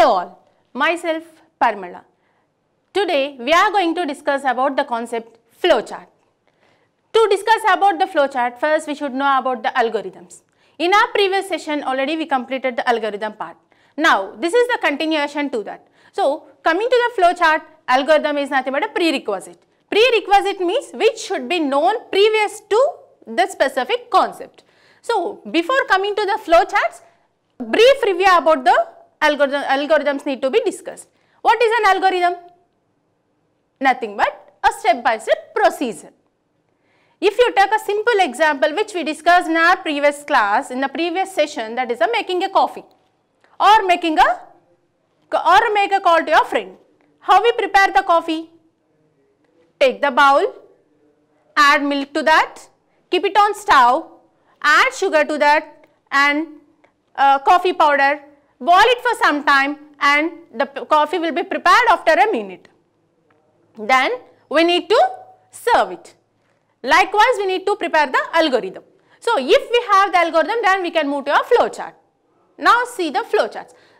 Hello all, myself Parmala. Today we are going to discuss about the concept flowchart. To discuss about the flowchart, first we should know about the algorithms. In our previous session already we completed the algorithm part. Now this is the continuation to that. So coming to the flowchart, algorithm is nothing but a prerequisite. Prerequisite means which should be known previous to the specific concept. So before coming to the flowcharts, brief review about the algorithm, algorithms need to be discussed. What is an algorithm? Nothing but a step-by-step -step procedure. If you take a simple example which we discussed in our previous class, in the previous session that is a making a coffee or making a or make a call to your friend. How we prepare the coffee? Take the bowl, add milk to that, keep it on stove, add sugar to that and uh, coffee powder boil it for some time and the coffee will be prepared after a minute. Then we need to serve it. Likewise, we need to prepare the algorithm. So, if we have the algorithm then we can move to a flow chart. Now, see the flow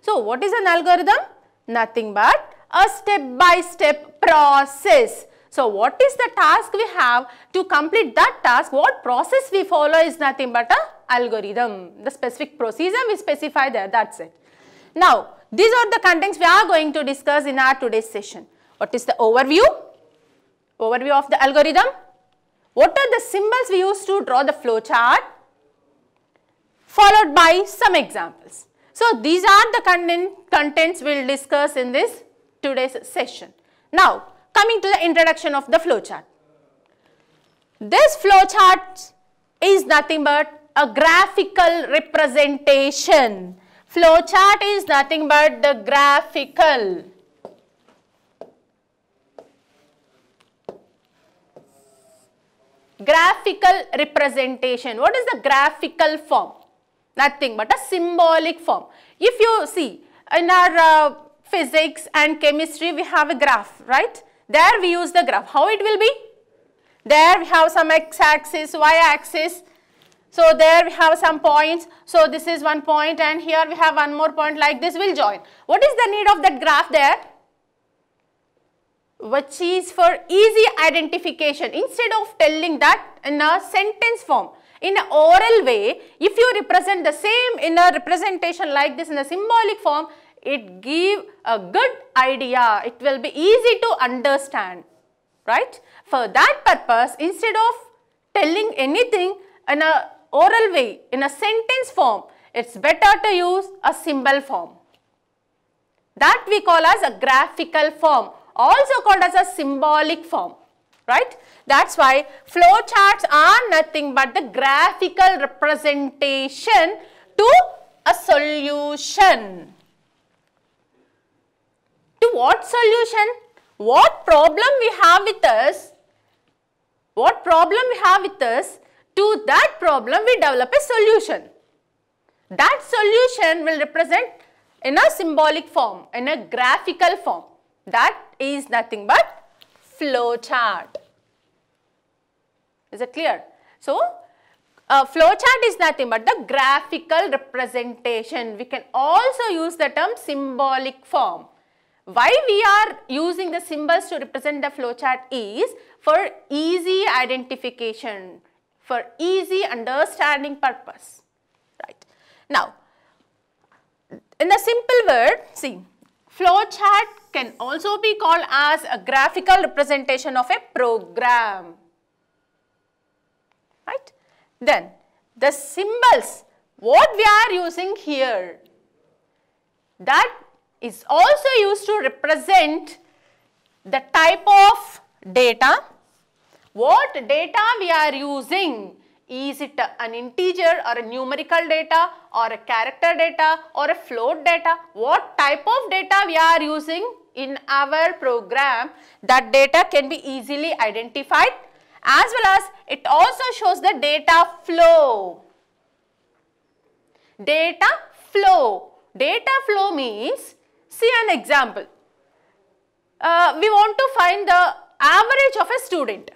So, what is an algorithm? Nothing but a step by step process. So, what is the task we have to complete that task? What process we follow is nothing but a algorithm. The specific procedure we specify there, that's it. Now, these are the contents we are going to discuss in our today's session. What is the overview? Overview of the algorithm. What are the symbols we use to draw the flow chart? Followed by some examples. So, these are the content, contents we will discuss in this today's session. Now, coming to the introduction of the flow chart. This flow chart is nothing but a graphical representation Flowchart is nothing but the graphical. Graphical representation. What is the graphical form? Nothing but a symbolic form. If you see in our uh, physics and chemistry we have a graph, right? There we use the graph. How it will be? There we have some x axis, y axis so there we have some points. So this is one point and here we have one more point like this will join. What is the need of that graph there? Which is for easy identification instead of telling that in a sentence form. In an oral way, if you represent the same in a representation like this in a symbolic form, it give a good idea. It will be easy to understand, right? For that purpose, instead of telling anything in a oral way in a sentence form, it's better to use a symbol form. That we call as a graphical form, also called as a symbolic form, right? That's why flowcharts are nothing but the graphical representation to a solution. To what solution? What problem we have with us? What problem we have with us to that problem, we develop a solution. That solution will represent in a symbolic form, in a graphical form. That is nothing but flow chart. Is it clear? So, a flow chart is nothing but the graphical representation. We can also use the term symbolic form. Why we are using the symbols to represent the flow chart is for easy identification for easy understanding purpose. Right. Now, in a simple word, see, flowchart can also be called as a graphical representation of a program. Right. Then, the symbols, what we are using here, that is also used to represent the type of data what data we are using? Is it an integer or a numerical data or a character data or a float data? What type of data we are using in our program that data can be easily identified as well as it also shows the data flow. Data flow. Data flow means see an example. Uh, we want to find the average of a student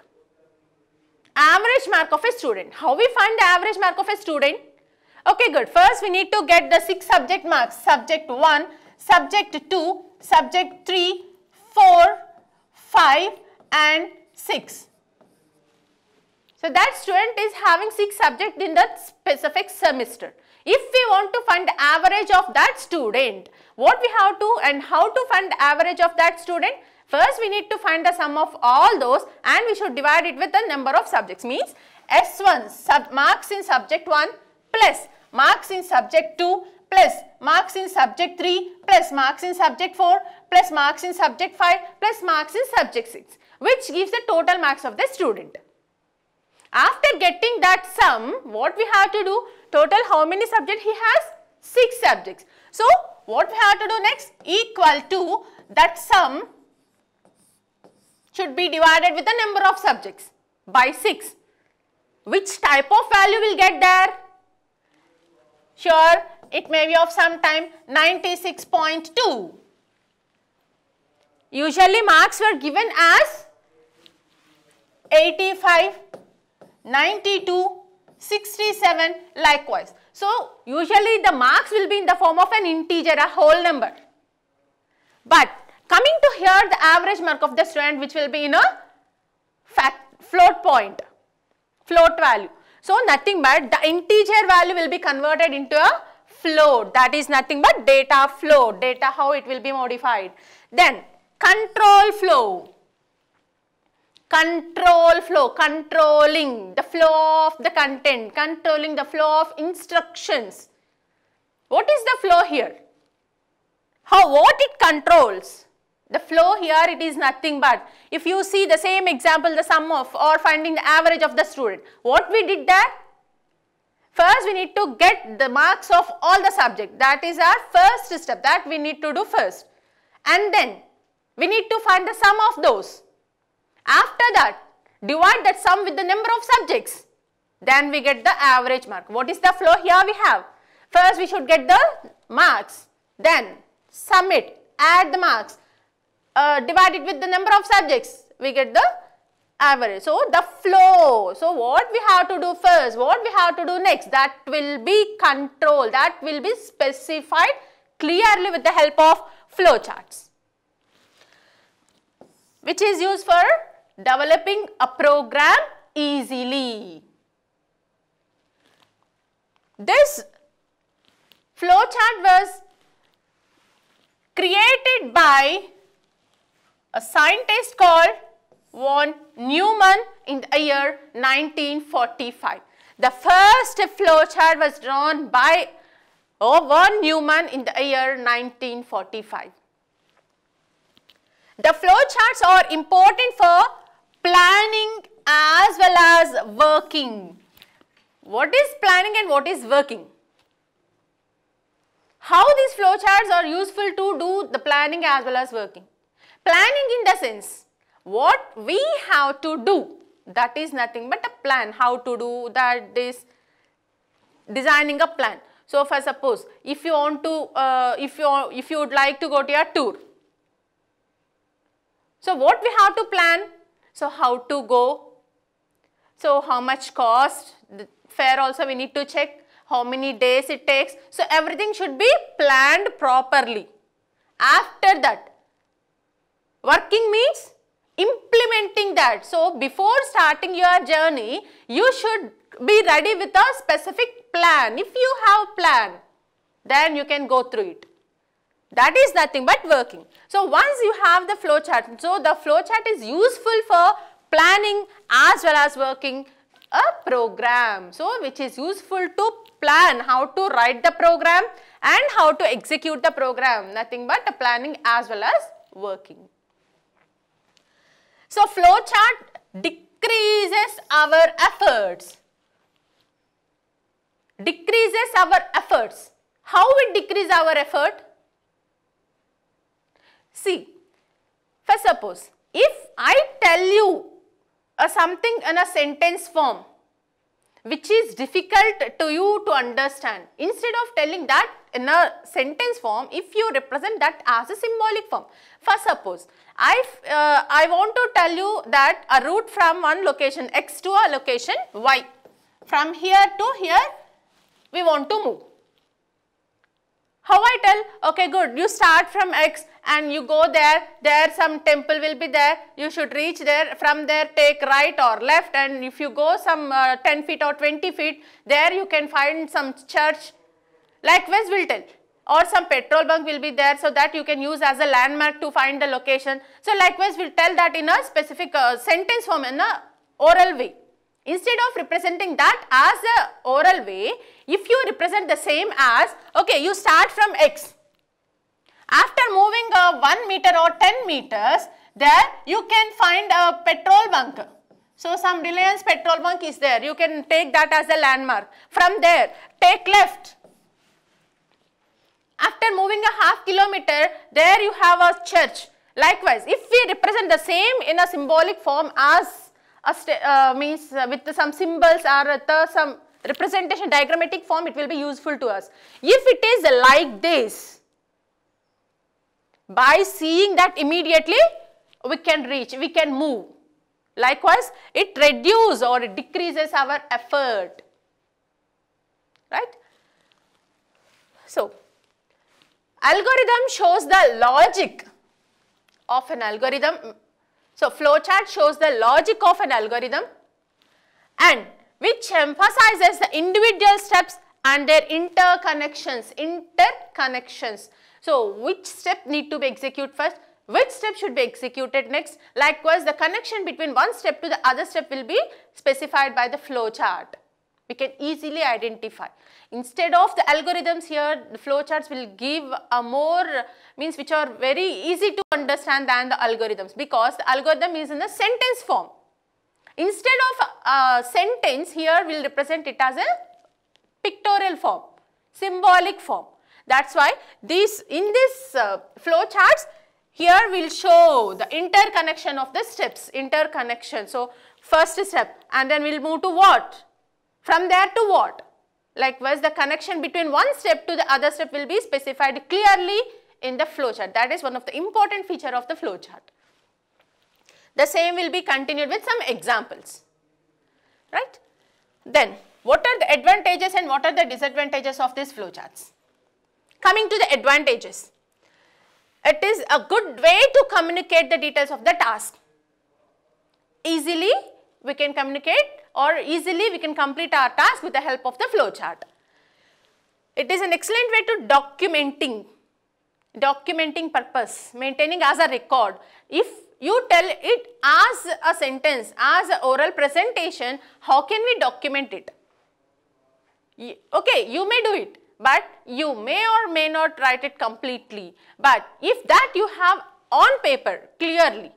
average mark of a student. How we find the average mark of a student? Okay, good. First, we need to get the six subject marks. Subject 1, subject 2, subject 3, 4, 5 and 6. So, that student is having 6 subjects in that specific semester. If we want to find the average of that student, what we have to and how to find the average of that student? First we need to find the sum of all those and we should divide it with the number of subjects means S1 sub marks in subject 1 plus marks in subject 2 plus marks in subject 3 plus marks in subject 4 plus marks in subject 5 plus marks in subject 6 which gives the total marks of the student. After getting that sum what we have to do total how many subjects he has 6 subjects. So what we have to do next equal to that sum should be divided with the number of subjects by 6. Which type of value will get there? Sure, it may be of some time 96.2. Usually marks were given as 85, 92, 67 likewise. So usually the marks will be in the form of an integer, a whole number. But Coming to here the average mark of the student which will be in a float point, float value. So nothing but the integer value will be converted into a float that is nothing but data flow, data how it will be modified. Then control flow, control flow, controlling the flow of the content, controlling the flow of instructions. What is the flow here? How, what it controls? The flow here it is nothing but if you see the same example the sum of or finding the average of the student. What we did that? First we need to get the marks of all the subject that is our first step that we need to do first and then we need to find the sum of those. After that divide that sum with the number of subjects then we get the average mark. What is the flow here we have? First we should get the marks then sum it add the marks uh, divide it with the number of subjects, we get the average. So, the flow. So, what we have to do first, what we have to do next, that will be control, that will be specified clearly with the help of flow charts, which is used for developing a program easily. This flow chart was created by a scientist called von Neumann in the year 1945. The first flowchart was drawn by oh, von Neumann in the year 1945. The flowcharts are important for planning as well as working. What is planning and what is working? How these flowcharts are useful to do the planning as well as working? planning in the sense what we have to do that is nothing but a plan how to do that is designing a plan. So for suppose if you want to uh, if you if you would like to go to a tour. So what we have to plan? So how to go? So how much cost? The fare also we need to check. How many days it takes? So everything should be planned properly. After that Working means implementing that. So before starting your journey, you should be ready with a specific plan. If you have a plan, then you can go through it. That is nothing but working. So once you have the flowchart, so the flowchart is useful for planning as well as working a program. So which is useful to plan how to write the program and how to execute the program. Nothing but planning as well as working. So flow chart decreases our efforts. Decreases our efforts. How it decrease our effort? See, first suppose if I tell you a something in a sentence form which is difficult to you to understand. Instead of telling that in a sentence form, if you represent that as a symbolic form. For suppose, I, uh, I want to tell you that a route from one location x to a location y. From here to here, we want to move. How I tell? Okay, good. You start from X and you go there. There some temple will be there. You should reach there. From there take right or left and if you go some uh, 10 feet or 20 feet, there you can find some church. Likewise, we'll tell or some petrol bunk will be there so that you can use as a landmark to find the location. So likewise, we'll tell that in a specific uh, sentence form in a oral way. Instead of representing that as a oral way, if you represent the same as, okay, you start from x. After moving uh, 1 meter or 10 meters, there you can find a petrol bunk. So some Reliance petrol bunk is there. You can take that as a landmark. From there, take left. After moving a half kilometer, there you have a church. Likewise, if we represent the same in a symbolic form as a uh, means uh, with some symbols or uh, the some representation diagrammatic form it will be useful to us. If it is like this by seeing that immediately we can reach, we can move. Likewise, it reduces or it decreases our effort, right? So, algorithm shows the logic of an algorithm so flowchart shows the logic of an algorithm and which emphasizes the individual steps and their interconnections, interconnections. So which step need to be executed first, which step should be executed next. Likewise, the connection between one step to the other step will be specified by the flowchart we can easily identify. Instead of the algorithms here, the flowcharts will give a more means which are very easy to understand than the algorithms because the algorithm is in the sentence form. Instead of a uh, sentence here, we will represent it as a pictorial form, symbolic form. That is why these in this uh, flowcharts here we will show the interconnection of the steps, interconnection. So, first step and then we will move to what? From there to what? Likewise, the connection between one step to the other step will be specified clearly in the flowchart. That is one of the important feature of the flowchart. The same will be continued with some examples, right? Then, what are the advantages and what are the disadvantages of these flowcharts? Coming to the advantages, it is a good way to communicate the details of the task. Easily, we can communicate or easily we can complete our task with the help of the flowchart. It is an excellent way to documenting, documenting purpose, maintaining as a record. If you tell it as a sentence, as an oral presentation, how can we document it? Okay, you may do it, but you may or may not write it completely. But if that you have on paper clearly,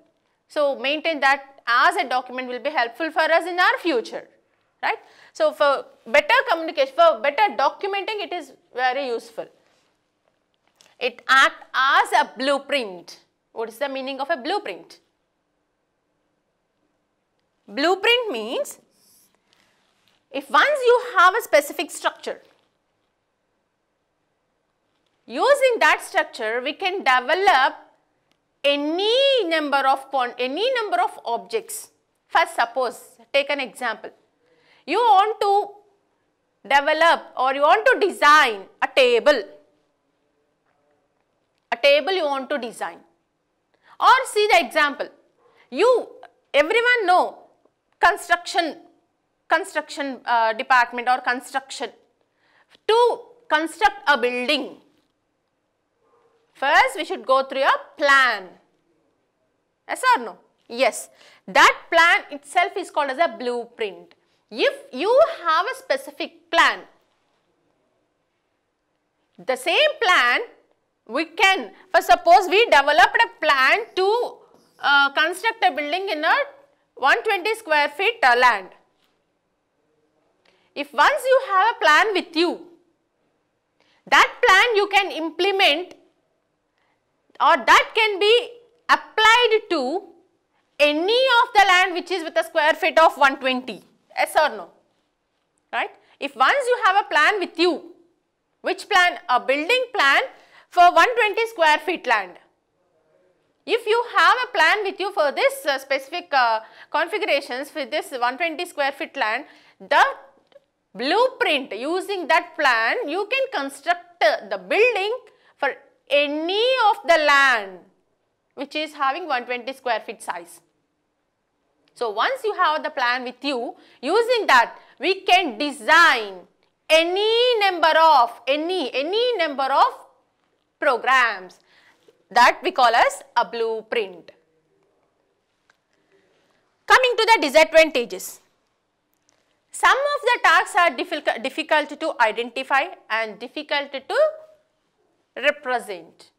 so maintain that as a document will be helpful for us in our future right. So for better communication, for better documenting it is very useful. It acts as a blueprint. What is the meaning of a blueprint? Blueprint means if once you have a specific structure, using that structure we can develop any number of any number of objects. First suppose take an example. You want to develop or you want to design a table. A table you want to design. Or see the example. You everyone know construction construction uh, department or construction to construct a building First, we should go through your plan. Yes or no? Yes. That plan itself is called as a blueprint. If you have a specific plan, the same plan we can, for suppose we developed a plan to uh, construct a building in a 120 square feet uh, land. If once you have a plan with you, that plan you can implement or that can be applied to any of the land which is with a square feet of 120 yes or no right if once you have a plan with you which plan a building plan for 120 square feet land if you have a plan with you for this uh, specific uh, configurations for this 120 square feet land the blueprint using that plan you can construct uh, the building any of the land which is having 120 square feet size. So once you have the plan with you, using that we can design any number of, any, any number of programs that we call as a blueprint. Coming to the disadvantages. Some of the tasks are difficult, difficult to identify and difficult to represent.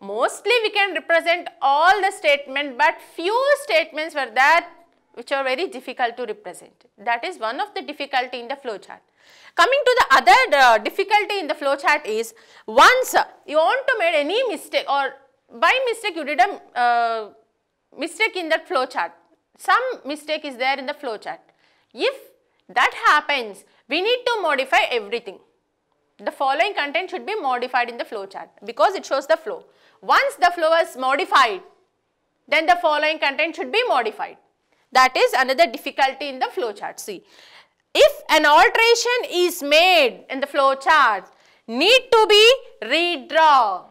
Mostly we can represent all the statement but few statements were that which are very difficult to represent. That is one of the difficulty in the flowchart. Coming to the other uh, difficulty in the flowchart is once you want to make any mistake or by mistake you did a uh, mistake in that flowchart. Some mistake is there in the flowchart. If that happens, we need to modify everything the following content should be modified in the flow chart because it shows the flow. Once the flow is modified, then the following content should be modified. That is another difficulty in the flow chart. See, if an alteration is made in the flow chart, need to be redraw.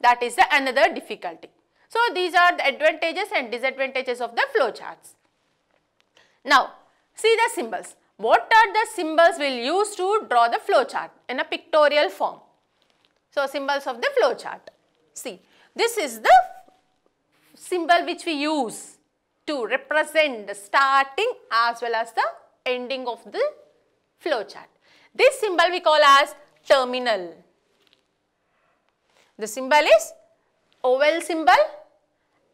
That is the another difficulty. So, these are the advantages and disadvantages of the flow charts. Now, see the symbols what are the symbols we'll use to draw the flowchart in a pictorial form? So, symbols of the flowchart. See, this is the symbol which we use to represent the starting as well as the ending of the flowchart. This symbol we call as terminal. The symbol is oval symbol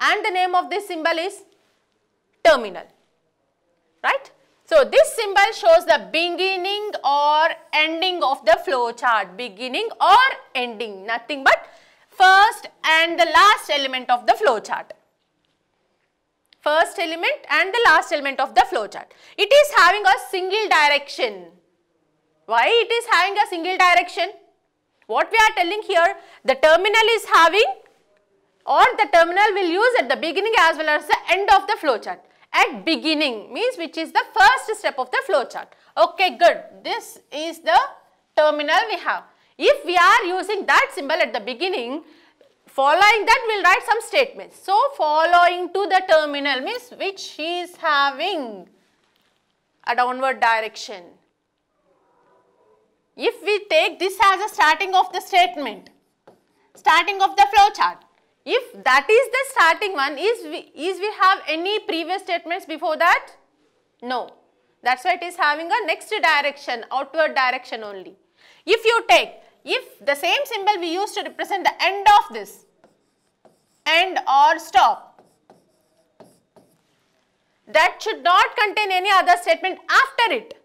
and the name of this symbol is terminal, right? So this symbol shows the beginning or ending of the flow chart. Beginning or ending, nothing but first and the last element of the flow chart. First element and the last element of the flow chart. It is having a single direction. Why it is having a single direction? What we are telling here, the terminal is having or the terminal will use at the beginning as well as the end of the flow chart at beginning means which is the first step of the flow chart. Okay, good. This is the terminal we have. If we are using that symbol at the beginning, following that we will write some statements. So, following to the terminal means which is having a downward direction. If we take this as a starting of the statement, starting of the flow chart, if that is the starting one, is we, is we have any previous statements before that? No. That's why it is having a next direction, outward direction only. If you take, if the same symbol we use to represent the end of this, end or stop, that should not contain any other statement after it,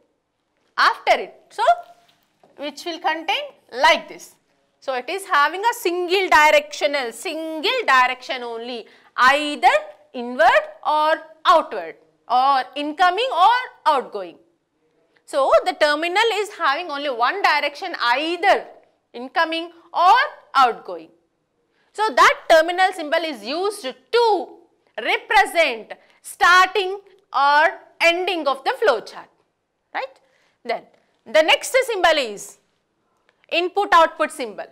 after it. So, which will contain like this. So it is having a single directional, single direction only, either inward or outward or incoming or outgoing. So the terminal is having only one direction either incoming or outgoing. So that terminal symbol is used to represent starting or ending of the flow chart, right? Then the next symbol is input output symbol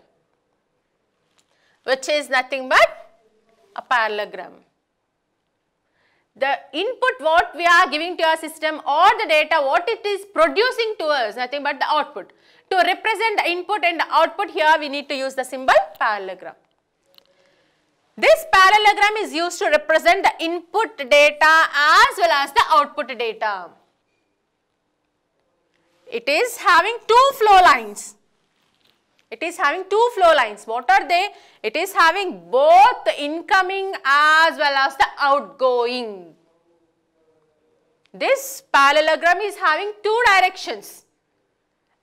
which is nothing but a parallelogram. The input what we are giving to our system or the data what it is producing to us nothing but the output. To represent the input and the output here we need to use the symbol parallelogram. This parallelogram is used to represent the input data as well as the output data. It is having two flow lines. It is having two flow lines. What are they? It is having both the incoming as well as the outgoing. This parallelogram is having two directions.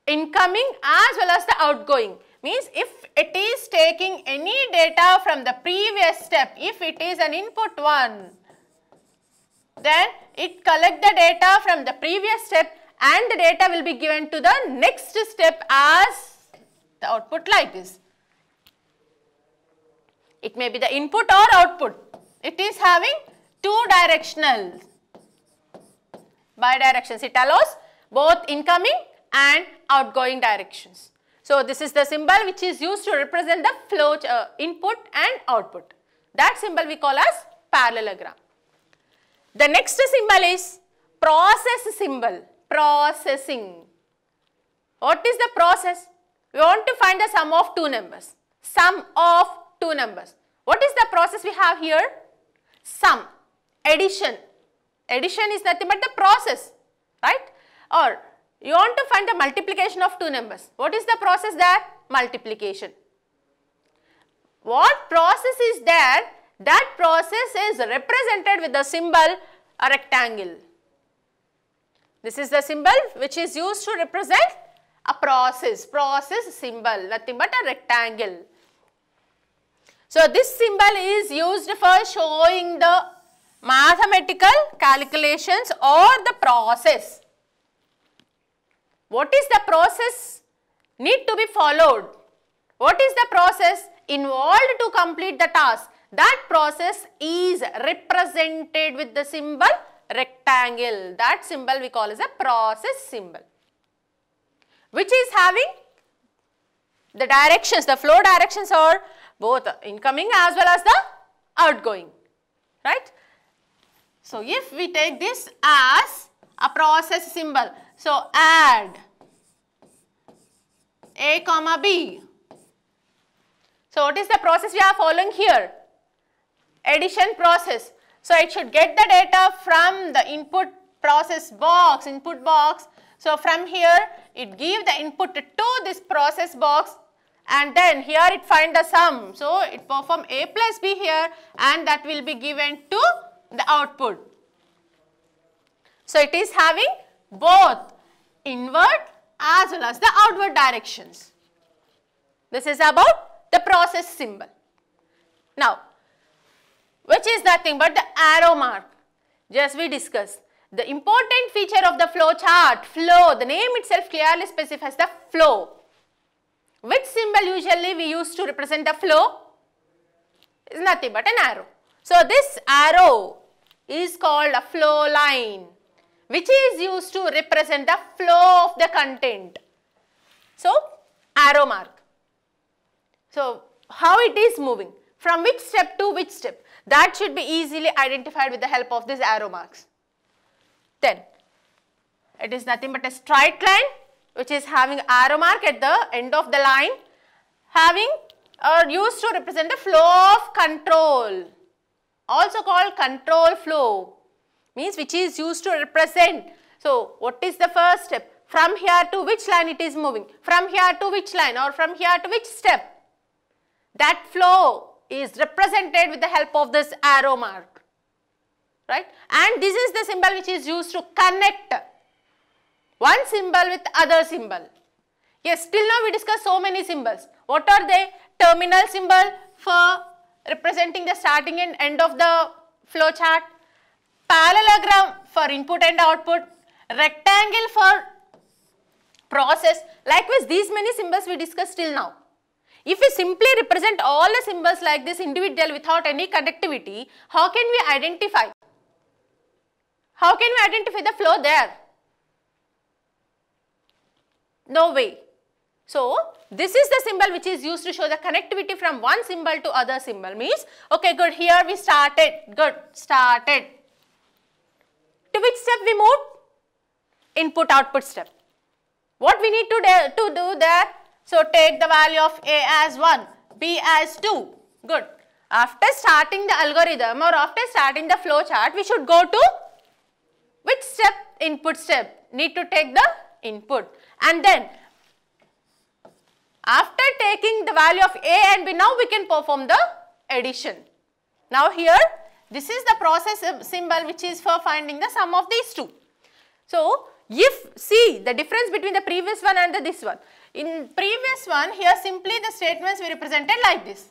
Incoming as well as the outgoing. Means if it is taking any data from the previous step, if it is an input one, then it collect the data from the previous step and the data will be given to the next step as the output like this. It may be the input or output. It is having two directional bidirections. It allows both incoming and outgoing directions. So this is the symbol which is used to represent the flow uh, input and output. That symbol we call as parallelogram. The next symbol is process symbol, processing. What is the process? We want to find the sum of two numbers. Sum of two numbers. What is the process we have here? Sum. Addition. Addition is nothing but the process. Right? Or you want to find the multiplication of two numbers. What is the process there? Multiplication. What process is there? That process is represented with the symbol a rectangle. This is the symbol which is used to represent a process, process symbol, nothing but a rectangle. So this symbol is used for showing the mathematical calculations or the process. What is the process need to be followed? What is the process involved to complete the task? That process is represented with the symbol rectangle. That symbol we call as a process symbol which is having the directions, the flow directions are both incoming as well as the outgoing, right? So, if we take this as a process symbol, so add A comma B. So, what is the process we are following here? Addition process. So, it should get the data from the input process box, input box so from here it give the input to this process box and then here it find the sum. So it perform A plus B here and that will be given to the output. So it is having both inward as well as the outward directions. This is about the process symbol. Now, which is nothing but the arrow mark just we discussed. The important feature of the flow chart, flow, the name itself clearly specifies the flow. Which symbol usually we use to represent the flow? Is nothing but an arrow. So this arrow is called a flow line which is used to represent the flow of the content. So arrow mark. So how it is moving from which step to which step that should be easily identified with the help of these arrow marks. Ten. it is nothing but a straight line which is having arrow mark at the end of the line having or uh, used to represent the flow of control also called control flow means which is used to represent. So what is the first step? From here to which line it is moving? From here to which line or from here to which step? That flow is represented with the help of this arrow mark right? And this is the symbol which is used to connect one symbol with other symbol. Yes, till now we discussed so many symbols. What are they? Terminal symbol for representing the starting and end of the flow chart, parallelogram for input and output, rectangle for process. Likewise, these many symbols we discussed till now. If we simply represent all the symbols like this individual without any connectivity, how can we identify how can we identify the flow there? No way. So, this is the symbol which is used to show the connectivity from one symbol to other symbol means, okay good here we started, good started. To which step we move? Input output step. What we need to, do, to do there? So, take the value of A as 1, B as 2, good. After starting the algorithm or after starting the flow chart, we should go to which step? Input step. Need to take the input. And then after taking the value of A and B, now we can perform the addition. Now here, this is the process symbol which is for finding the sum of these two. So if, see the difference between the previous one and the this one. In previous one, here simply the statements were represented like this,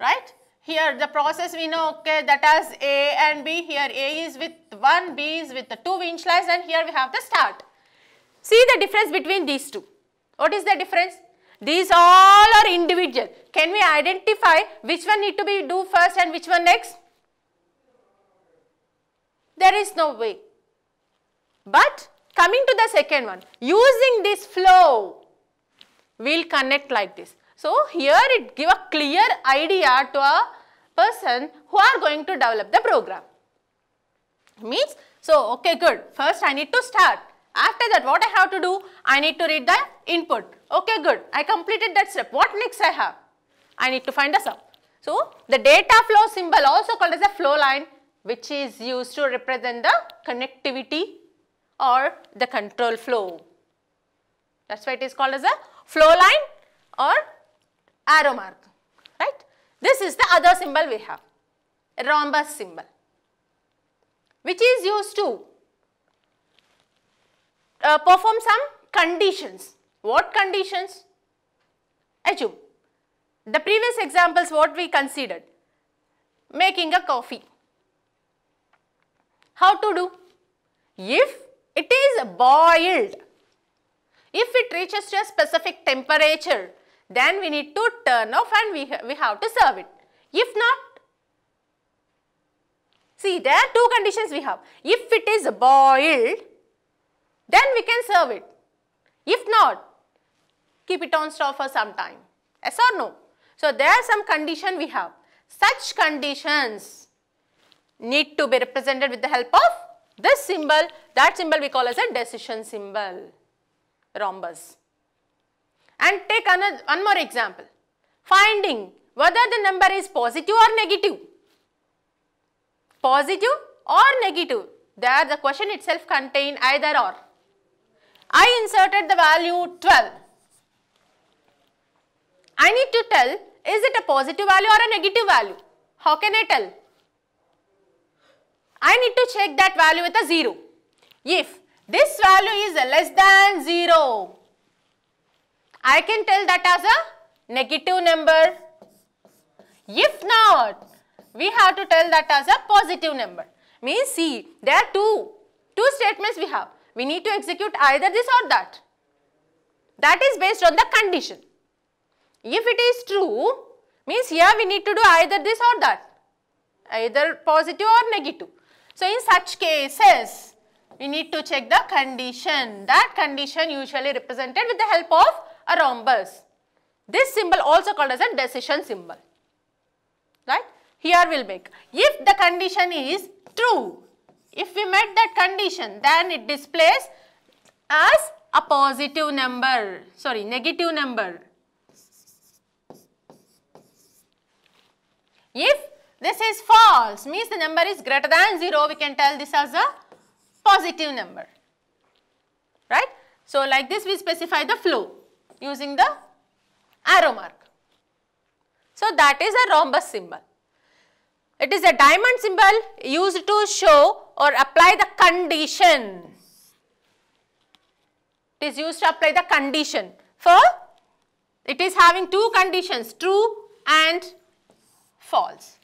right? here the process we know okay that as A and B here A is with 1 B is with the 2 winch lines and here we have the start. See the difference between these two. What is the difference? These all are individual. Can we identify which one need to be do first and which one next? There is no way. But coming to the second one, using this flow, we will connect like this. So here it give a clear idea to a person who are going to develop the program. Means, so okay good, first I need to start. After that what I have to do? I need to read the input. Okay good, I completed that step. What next I have? I need to find the sum. So the data flow symbol also called as a flow line which is used to represent the connectivity or the control flow. That's why it is called as a flow line or arrow mark, right? This is the other symbol we have, rhombus symbol, which is used to uh, perform some conditions. What conditions? Assume. The previous examples what we considered, making a coffee. How to do? If it is boiled, if it reaches to a specific temperature, then we need to turn off and we, ha we have to serve it. If not, see there are two conditions we have. If it is boiled, then we can serve it. If not, keep it on stove for some time. Yes or no? So there are some condition we have. Such conditions need to be represented with the help of this symbol. That symbol we call as a decision symbol, rhombus. And take another, one more example. Finding whether the number is positive or negative. Positive or negative. There the question itself contain either or. I inserted the value 12. I need to tell is it a positive value or a negative value. How can I tell? I need to check that value with a 0. If this value is less than 0, I can tell that as a negative number. If not, we have to tell that as a positive number. Means see, there are two, two statements we have. We need to execute either this or that. That is based on the condition. If it is true, means here we need to do either this or that, either positive or negative. So, in such cases, we need to check the condition. That condition usually represented with the help of a rhombus. This symbol also called as a decision symbol. Right? Here we'll make. If the condition is true, if we met that condition, then it displays as a positive number, sorry, negative number. If this is false, means the number is greater than 0, we can tell this as a positive number, right? So, like this we specify the flow using the arrow mark. So that is a rhombus symbol. It is a diamond symbol used to show or apply the condition. It is used to apply the condition for it is having two conditions true and false.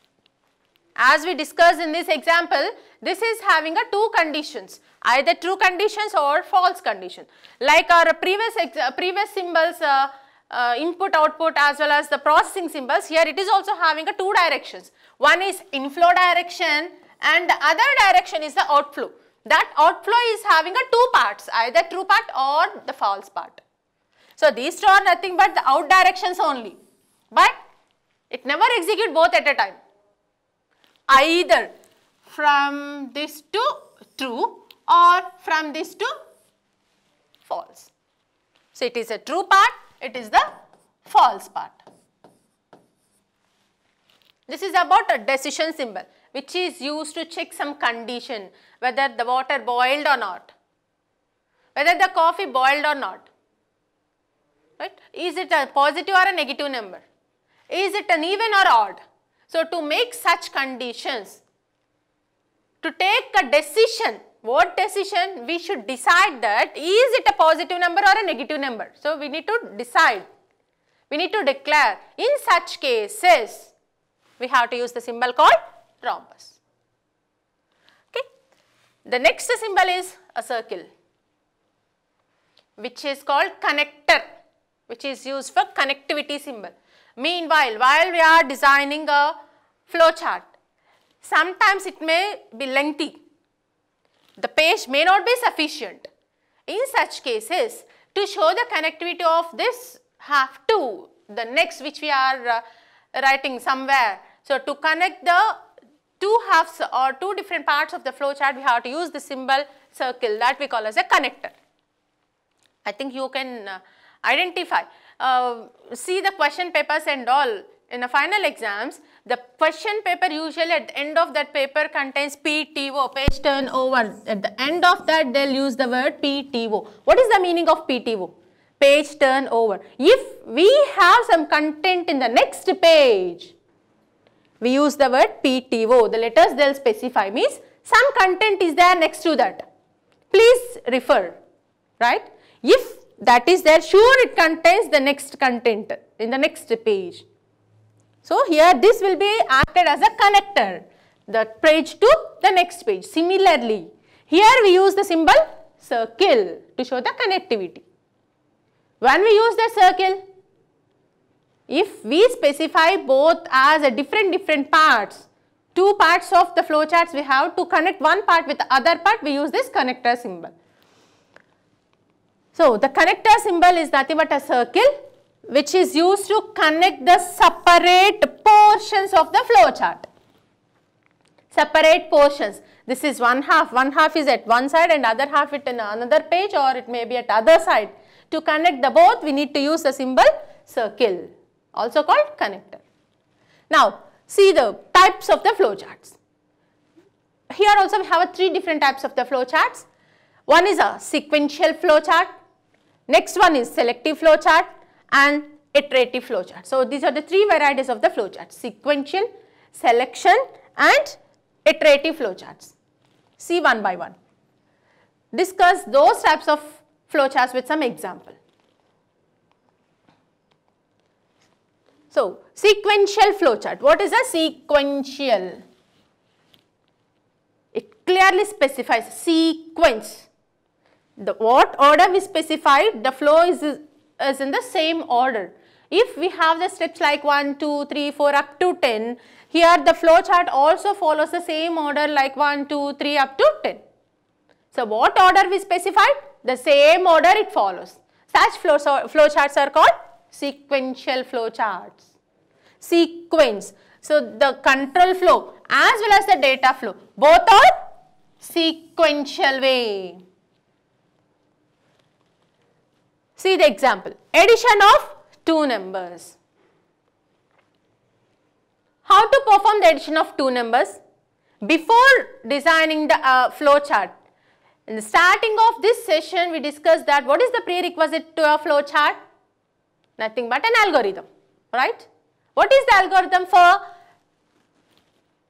As we discussed in this example, this is having a two conditions either true conditions or false condition. Like our previous, uh, previous symbols uh, uh, input output as well as the processing symbols here it is also having a two directions one is inflow direction and the other direction is the outflow that outflow is having a two parts either true part or the false part so these two are nothing but the out directions only but it never execute both at a time either from this to true or from this to false. So it is a true part, it is the false part. This is about a decision symbol which is used to check some condition whether the water boiled or not, whether the coffee boiled or not, right. Is it a positive or a negative number? Is it an even or odd? So to make such conditions, to take a decision what decision we should decide that is it a positive number or a negative number. So, we need to decide, we need to declare in such cases we have to use the symbol called rhombus. Okay. The next symbol is a circle which is called connector which is used for connectivity symbol. Meanwhile, while we are designing a flow chart, sometimes it may be lengthy the page may not be sufficient. In such cases, to show the connectivity of this half to, the next which we are uh, writing somewhere. So, to connect the two halves or two different parts of the flow chart, we have to use the symbol circle that we call as a connector. I think you can uh, identify, uh, see the question papers and all in the final exams, the question paper usually at the end of that paper contains PTO, page over. At the end of that, they'll use the word PTO. What is the meaning of PTO? Page turnover. If we have some content in the next page, we use the word PTO. The letters they'll specify means some content is there next to that. Please refer, right? If that is there, sure it contains the next content in the next page. So here this will be acted as a connector, the page to the next page. Similarly, here we use the symbol circle to show the connectivity. When we use the circle, if we specify both as a different different parts, two parts of the flowcharts we have to connect one part with the other part, we use this connector symbol. So the connector symbol is nothing but a circle which is used to connect the separate portions of the flow chart. Separate portions. This is one half. One half is at one side and other half it in another page or it may be at other side. To connect the both, we need to use the symbol circle, also called connector. Now, see the types of the flow charts. Here also we have three different types of the flow charts. One is a sequential flow chart. Next one is selective flow chart and iterative flowchart. So these are the three varieties of the flowchart, sequential, selection and iterative flowcharts. See one by one. Discuss those types of flowcharts with some example. So sequential flowchart, what is a sequential? It clearly specifies sequence. The what order we specified, the flow is is in the same order. If we have the steps like 1, 2, 3, 4 up to 10, here the flow chart also follows the same order like 1, 2, 3 up to 10. So what order we specified? The same order it follows. Such flow, flow charts are called sequential flow charts. Sequence. So the control flow as well as the data flow both are sequential way. See the example, addition of two numbers. How to perform the addition of two numbers? Before designing the uh, flow chart, in the starting of this session, we discussed that what is the prerequisite to a flow chart? Nothing but an algorithm, right? What is the algorithm for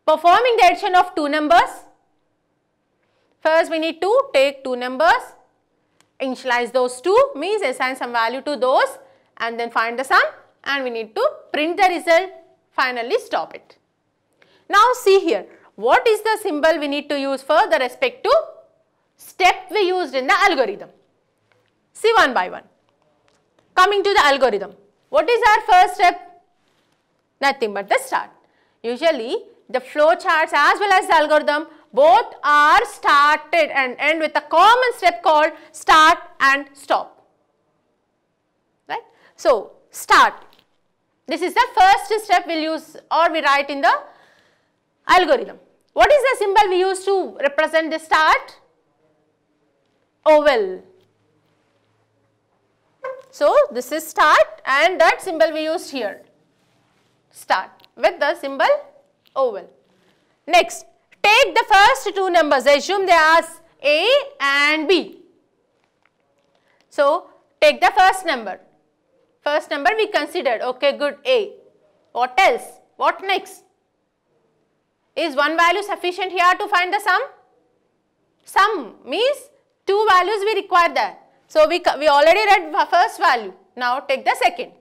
performing the addition of two numbers? First, we need to take two numbers initialize those two means assign some value to those and then find the sum and we need to print the result finally stop it. Now see here what is the symbol we need to use for the respect to step we used in the algorithm. See one by one. Coming to the algorithm what is our first step? Nothing but the start. Usually the flow charts as well as the algorithm both are started and end with a common step called start and stop. Right? So, start. This is the first step we will use or we write in the algorithm. What is the symbol we use to represent the start? Oval. So, this is start and that symbol we used here. Start with the symbol oval. Next, take the first two numbers, assume they are A and B. So, take the first number. First number we considered, okay good A. What else? What next? Is one value sufficient here to find the sum? Sum means two values we require there. So, we, we already read the first value. Now, take the second.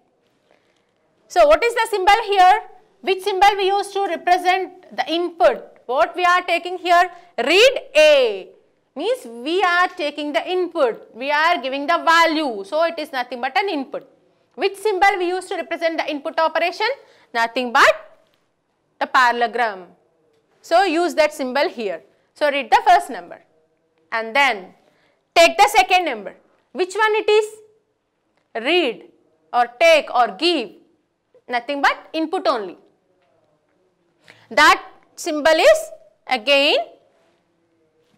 So, what is the symbol here? Which symbol we use to represent the input? What we are taking here? Read A means we are taking the input. We are giving the value. So it is nothing but an input. Which symbol we use to represent the input operation? Nothing but the parallelogram. So use that symbol here. So read the first number and then take the second number. Which one it is? Read or take or give. Nothing but input only. That symbol is again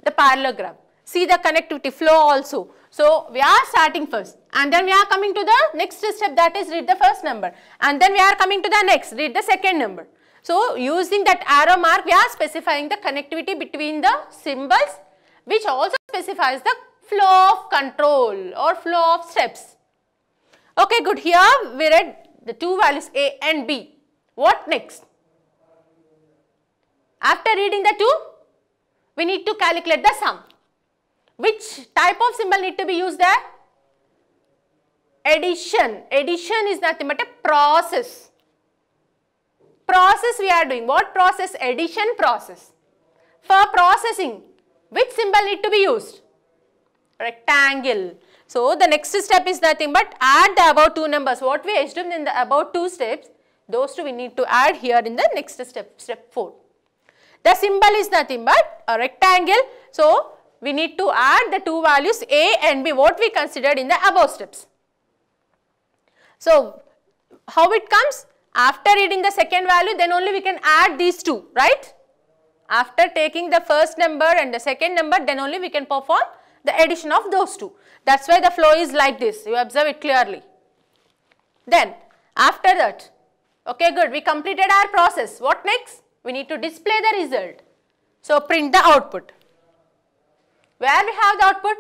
the parallelogram. See the connectivity flow also. So we are starting first and then we are coming to the next step that is read the first number and then we are coming to the next read the second number. So using that arrow mark we are specifying the connectivity between the symbols which also specifies the flow of control or flow of steps. Okay good here we read the two values A and B. What next? After reading the two, we need to calculate the sum. Which type of symbol need to be used there? Addition. Addition is nothing but a process. Process we are doing. What process? Addition process. For processing, which symbol need to be used? Rectangle. So, the next step is nothing but add the above two numbers. What we assumed in the above two steps, those two we need to add here in the next step, step 4. The symbol is nothing but a rectangle. So, we need to add the two values A and B what we considered in the above steps. So, how it comes? After reading the second value then only we can add these two right. After taking the first number and the second number then only we can perform the addition of those two. That is why the flow is like this you observe it clearly. Then after that okay good we completed our process what next? We need to display the result. So print the output. Where we have the output?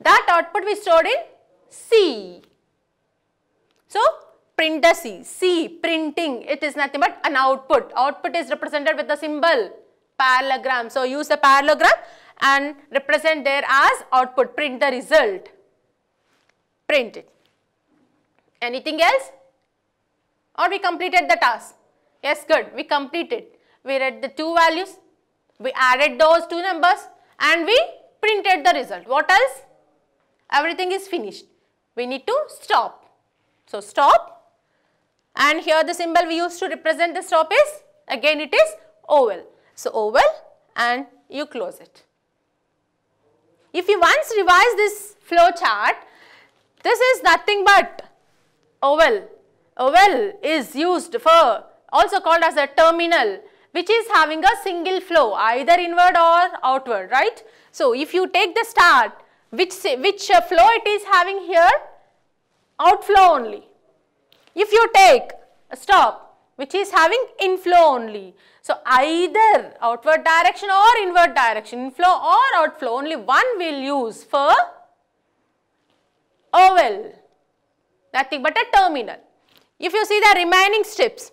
That output we stored in C. So print the C. C printing it is nothing but an output. Output is represented with the symbol parallelogram. So use the parallelogram and represent there as output. Print the result. Print it. Anything else? Or we completed the task. Yes, good. We completed. We read the two values. We added those two numbers and we printed the result. What else? Everything is finished. We need to stop. So, stop and here the symbol we use to represent the stop is again it is oval. So, oval and you close it. If you once revise this flow chart, this is nothing but oval. Oval is used for also called as a terminal which is having a single flow either inward or outward, right? So, if you take the start which, which uh, flow it is having here? Outflow only. If you take a uh, stop which is having inflow only. So, either outward direction or inward direction, inflow or outflow only one will use for oval, nothing but a terminal. If you see the remaining strips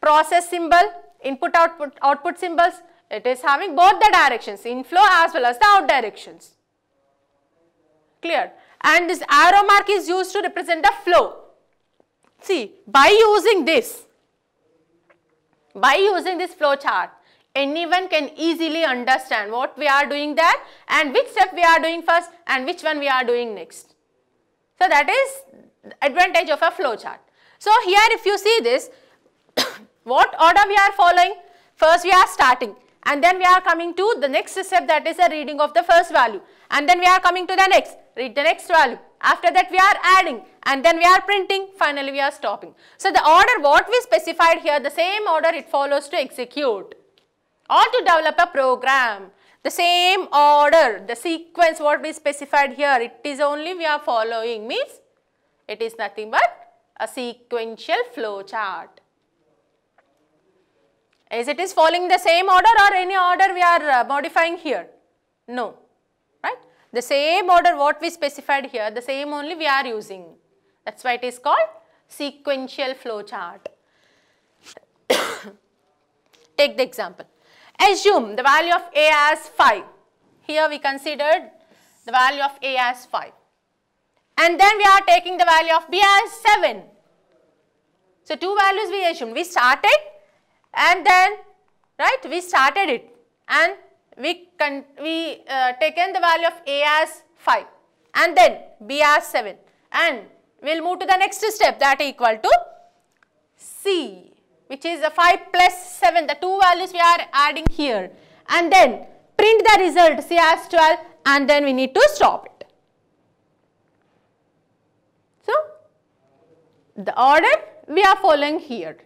process symbol, input output, output symbols, it is having both the directions, inflow as well as the out directions. Clear? And this arrow mark is used to represent the flow. See, by using this, by using this flow chart, anyone can easily understand what we are doing there and which step we are doing first and which one we are doing next. So that is advantage of a flow chart. So here if you see this, what order we are following? First we are starting and then we are coming to the next step that is the reading of the first value and then we are coming to the next read the next value after that we are adding and then we are printing finally we are stopping so the order what we specified here the same order it follows to execute or to develop a program the same order the sequence what we specified here it is only we are following means it is nothing but a sequential flow chart is it is following the same order or any order we are uh, modifying here? No, right? The same order what we specified here, the same only we are using. That's why it is called sequential flow chart. Take the example. Assume the value of A as 5. Here we considered the value of A as 5. And then we are taking the value of B as 7. So, two values we assumed. We started and then right we started it and we, we uh, taken the value of A as 5 and then B as 7 and we will move to the next step that equal to C which is a 5 plus 7 the two values we are adding here and then print the result C as 12 and then we need to stop it. So, the order we are following here.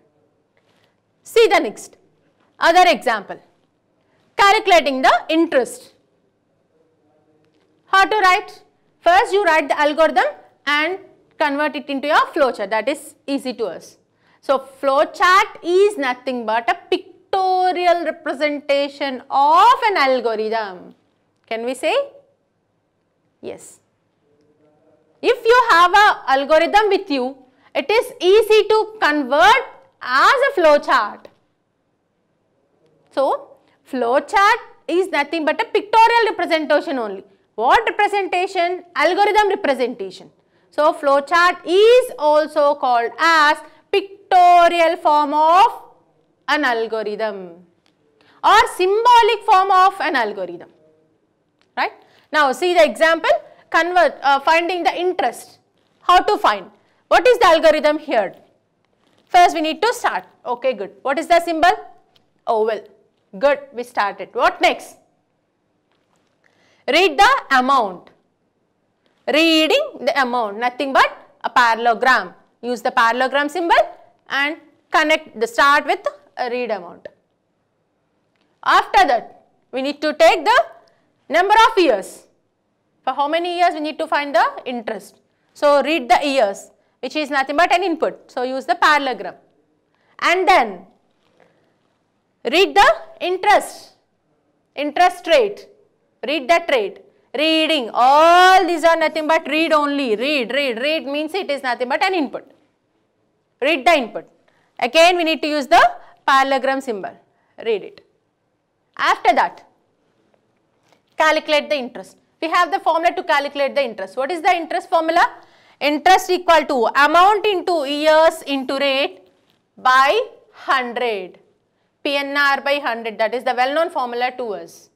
See the next. Other example. Calculating the interest. How to write? First you write the algorithm and convert it into your flowchart. That is easy to us. So flowchart is nothing but a pictorial representation of an algorithm. Can we say? Yes. If you have a algorithm with you, it is easy to convert as a flowchart. So, flowchart is nothing but a pictorial representation only. What representation? Algorithm representation. So, flowchart is also called as pictorial form of an algorithm or symbolic form of an algorithm. Right? Now, see the example convert uh, finding the interest. How to find? What is the algorithm here? First we need to start. Okay, good. What is the symbol? Oval. Good, we started. What next? Read the amount. Reading the amount, nothing but a parallelogram. Use the parallelogram symbol and connect the start with a read amount. After that, we need to take the number of years. For how many years we need to find the interest. So, read the years which is nothing but an input. So, use the parallelogram and then read the interest, interest rate, read that rate, reading all these are nothing but read only, read, read, read means it is nothing but an input, read the input. Again we need to use the parallelogram symbol, read it. After that, calculate the interest. We have the formula to calculate the interest. What is the interest formula? Interest equal to amount into years into rate by 100. PNR by 100 that is the well known formula to us.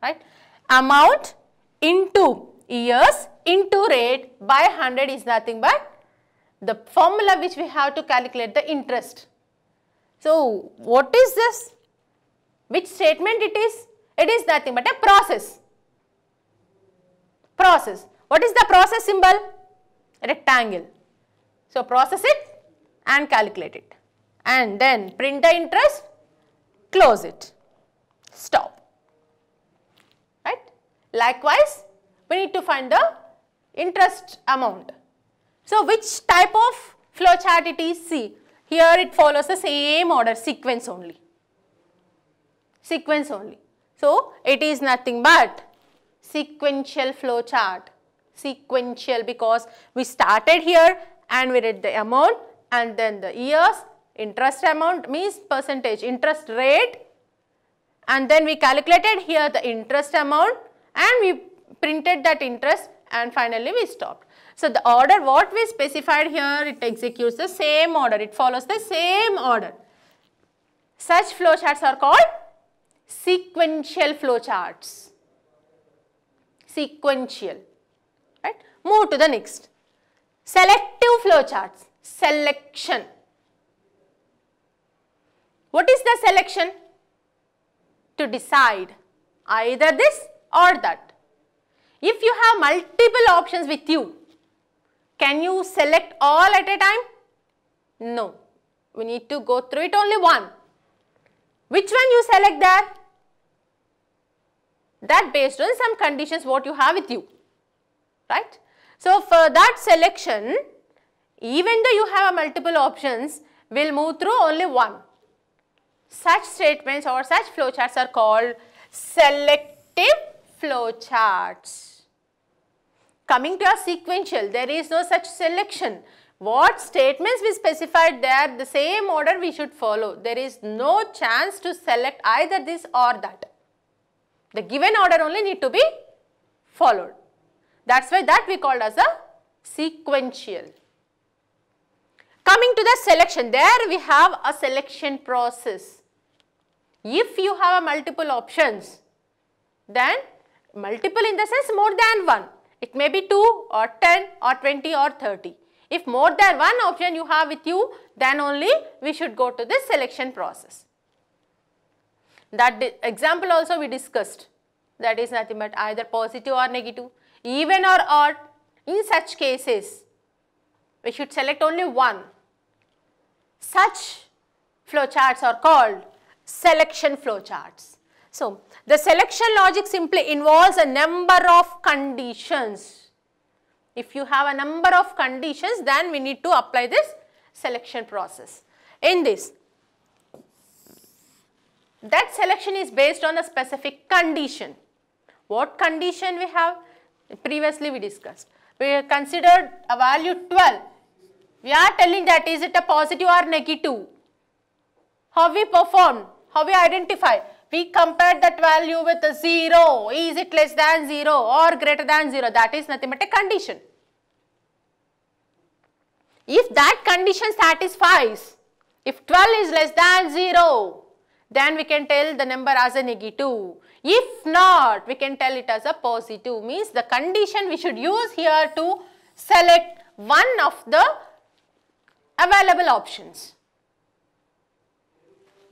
Right. Amount into years into rate by 100 is nothing but the formula which we have to calculate the interest. So, what is this? Which statement it is? It is nothing but a process. Process. What is the process symbol? rectangle. So process it and calculate it and then print the interest, close it, stop. Right? Likewise, we need to find the interest amount. So which type of flowchart it is? See, here it follows the same order, sequence only. Sequence only. So it is nothing but sequential flowchart sequential because we started here and we read the amount and then the years interest amount means percentage interest rate and then we calculated here the interest amount and we printed that interest and finally we stopped. So, the order what we specified here it executes the same order it follows the same order. Such flowcharts are called sequential flowcharts. Sequential. Move to the next. Selective flowcharts. Selection. What is the selection? To decide either this or that. If you have multiple options with you, can you select all at a time? No. We need to go through it only one. Which one you select there? That based on some conditions what you have with you. Right? So, for that selection, even though you have a multiple options, will move through only one. Such statements or such flowcharts are called selective flowcharts. Coming to a sequential, there is no such selection. What statements we specified there, the same order we should follow. There is no chance to select either this or that. The given order only need to be followed. That is why that we called as a sequential. Coming to the selection, there we have a selection process. If you have a multiple options, then multiple in the sense more than one. It may be 2 or 10 or 20 or 30. If more than one option you have with you, then only we should go to the selection process. That example also we discussed that is nothing but either positive or negative even or odd in such cases we should select only one. Such flowcharts are called selection flowcharts. So, the selection logic simply involves a number of conditions. If you have a number of conditions then we need to apply this selection process. In this that selection is based on a specific condition. What condition we have? previously we discussed. We considered a value 12. We are telling that is it a positive or negative. How we perform, how we identify. We compare that value with a 0. Is it less than 0 or greater than 0? That is nothing but a condition. If that condition satisfies, if 12 is less than 0, then we can tell the number as a negative. If not, we can tell it as a positive means the condition we should use here to select one of the available options.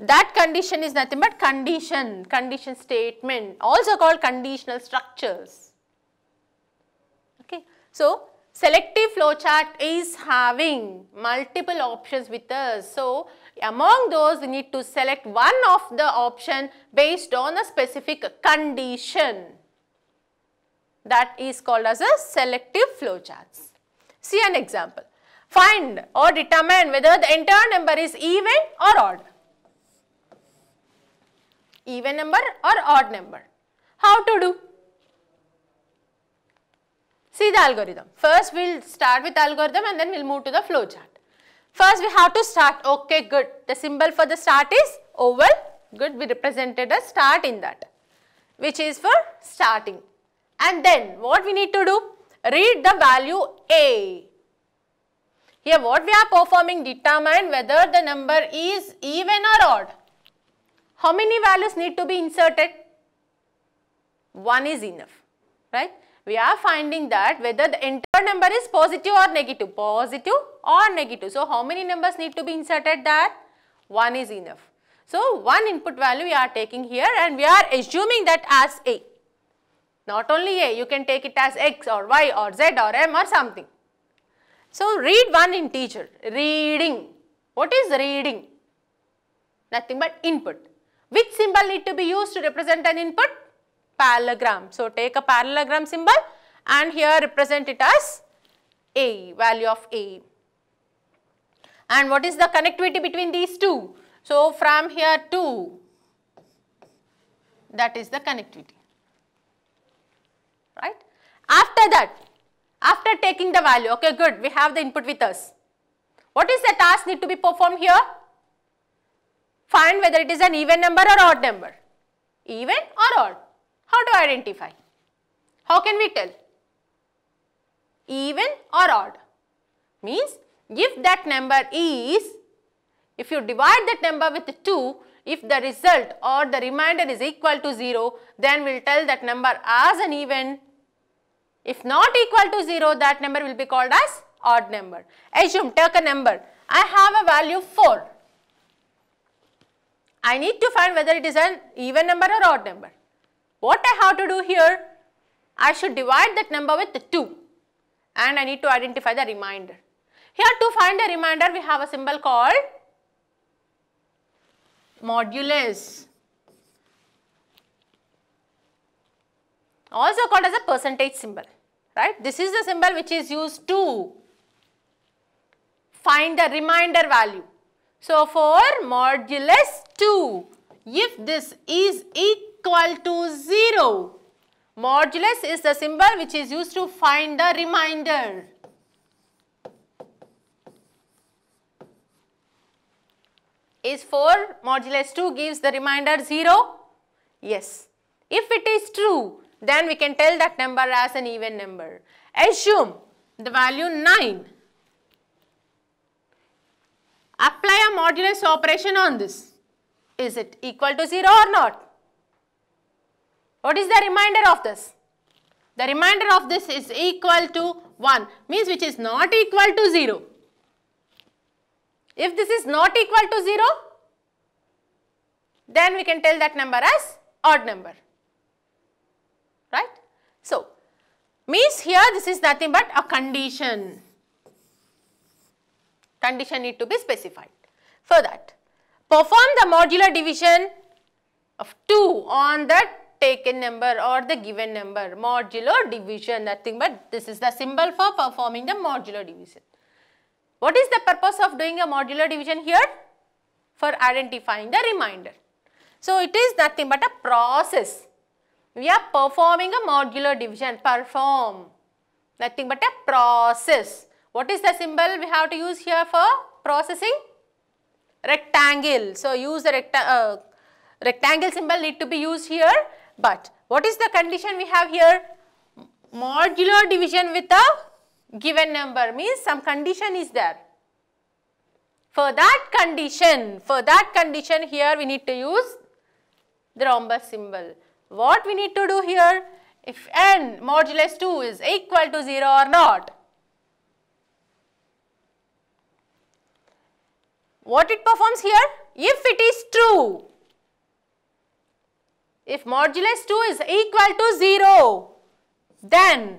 That condition is nothing but condition, condition statement also called conditional structures. Okay. So, selective flowchart is having multiple options with us. So, among those, we need to select one of the option based on a specific condition. That is called as a selective flowcharts. See an example. Find or determine whether the entire number is even or odd. Even number or odd number. How to do? See the algorithm. First we will start with algorithm and then we will move to the flow chart. First we have to start. Okay, good. The symbol for the start is oval. Good, we represented a start in that which is for starting. And then what we need to do? Read the value A. Here what we are performing determine whether the number is even or odd. How many values need to be inserted? One is enough, right? we are finding that whether the entire number is positive or negative, positive or negative. So, how many numbers need to be inserted That 1 is enough. So, one input value we are taking here and we are assuming that as A. Not only A, you can take it as X or Y or Z or M or something. So, read one integer, reading. What is reading? Nothing but input. Which symbol need to be used to represent an input? parallelogram. So, take a parallelogram symbol and here represent it as A, value of A. And what is the connectivity between these two? So, from here to that is the connectivity, right. After that, after taking the value, okay good, we have the input with us. What is the task need to be performed here? Find whether it is an even number or odd number, even or odd. How to identify? How can we tell? Even or odd means if that number is, if you divide that number with 2, if the result or the remainder is equal to 0, then we will tell that number as an even. If not equal to 0, that number will be called as odd number. Assume, take a number. I have a value 4. I need to find whether it is an even number or odd number. What I have to do here, I should divide that number with 2 and I need to identify the remainder. Here to find the remainder, we have a symbol called modulus. Also called as a percentage symbol, right. This is the symbol which is used to find the remainder value. So, for modulus 2, if this is equal equal to 0. Modulus is the symbol which is used to find the remainder. Is 4 modulus 2 gives the remainder 0? Yes. If it is true, then we can tell that number as an even number. Assume the value 9. Apply a modulus operation on this. Is it equal to 0 or not? What is the remainder of this? The remainder of this is equal to 1 means which is not equal to 0. If this is not equal to 0, then we can tell that number as odd number, right? So, means here this is nothing but a condition, condition need to be specified. For that, perform the modular division of 2 on the taken number or the given number modulo division nothing but this is the symbol for performing the modulo division. What is the purpose of doing a modulo division here? For identifying the remainder. So it is nothing but a process. We are performing a modulo division perform nothing but a process. What is the symbol we have to use here for processing? Rectangle. So use the rectangle. Uh, rectangle symbol need to be used here but what is the condition we have here? Modular division with a given number means some condition is there. For that condition, for that condition here we need to use the rhombus symbol. What we need to do here? If n modulus 2 is equal to 0 or not. What it performs here? If it is true, if modulus 2 is equal to 0, then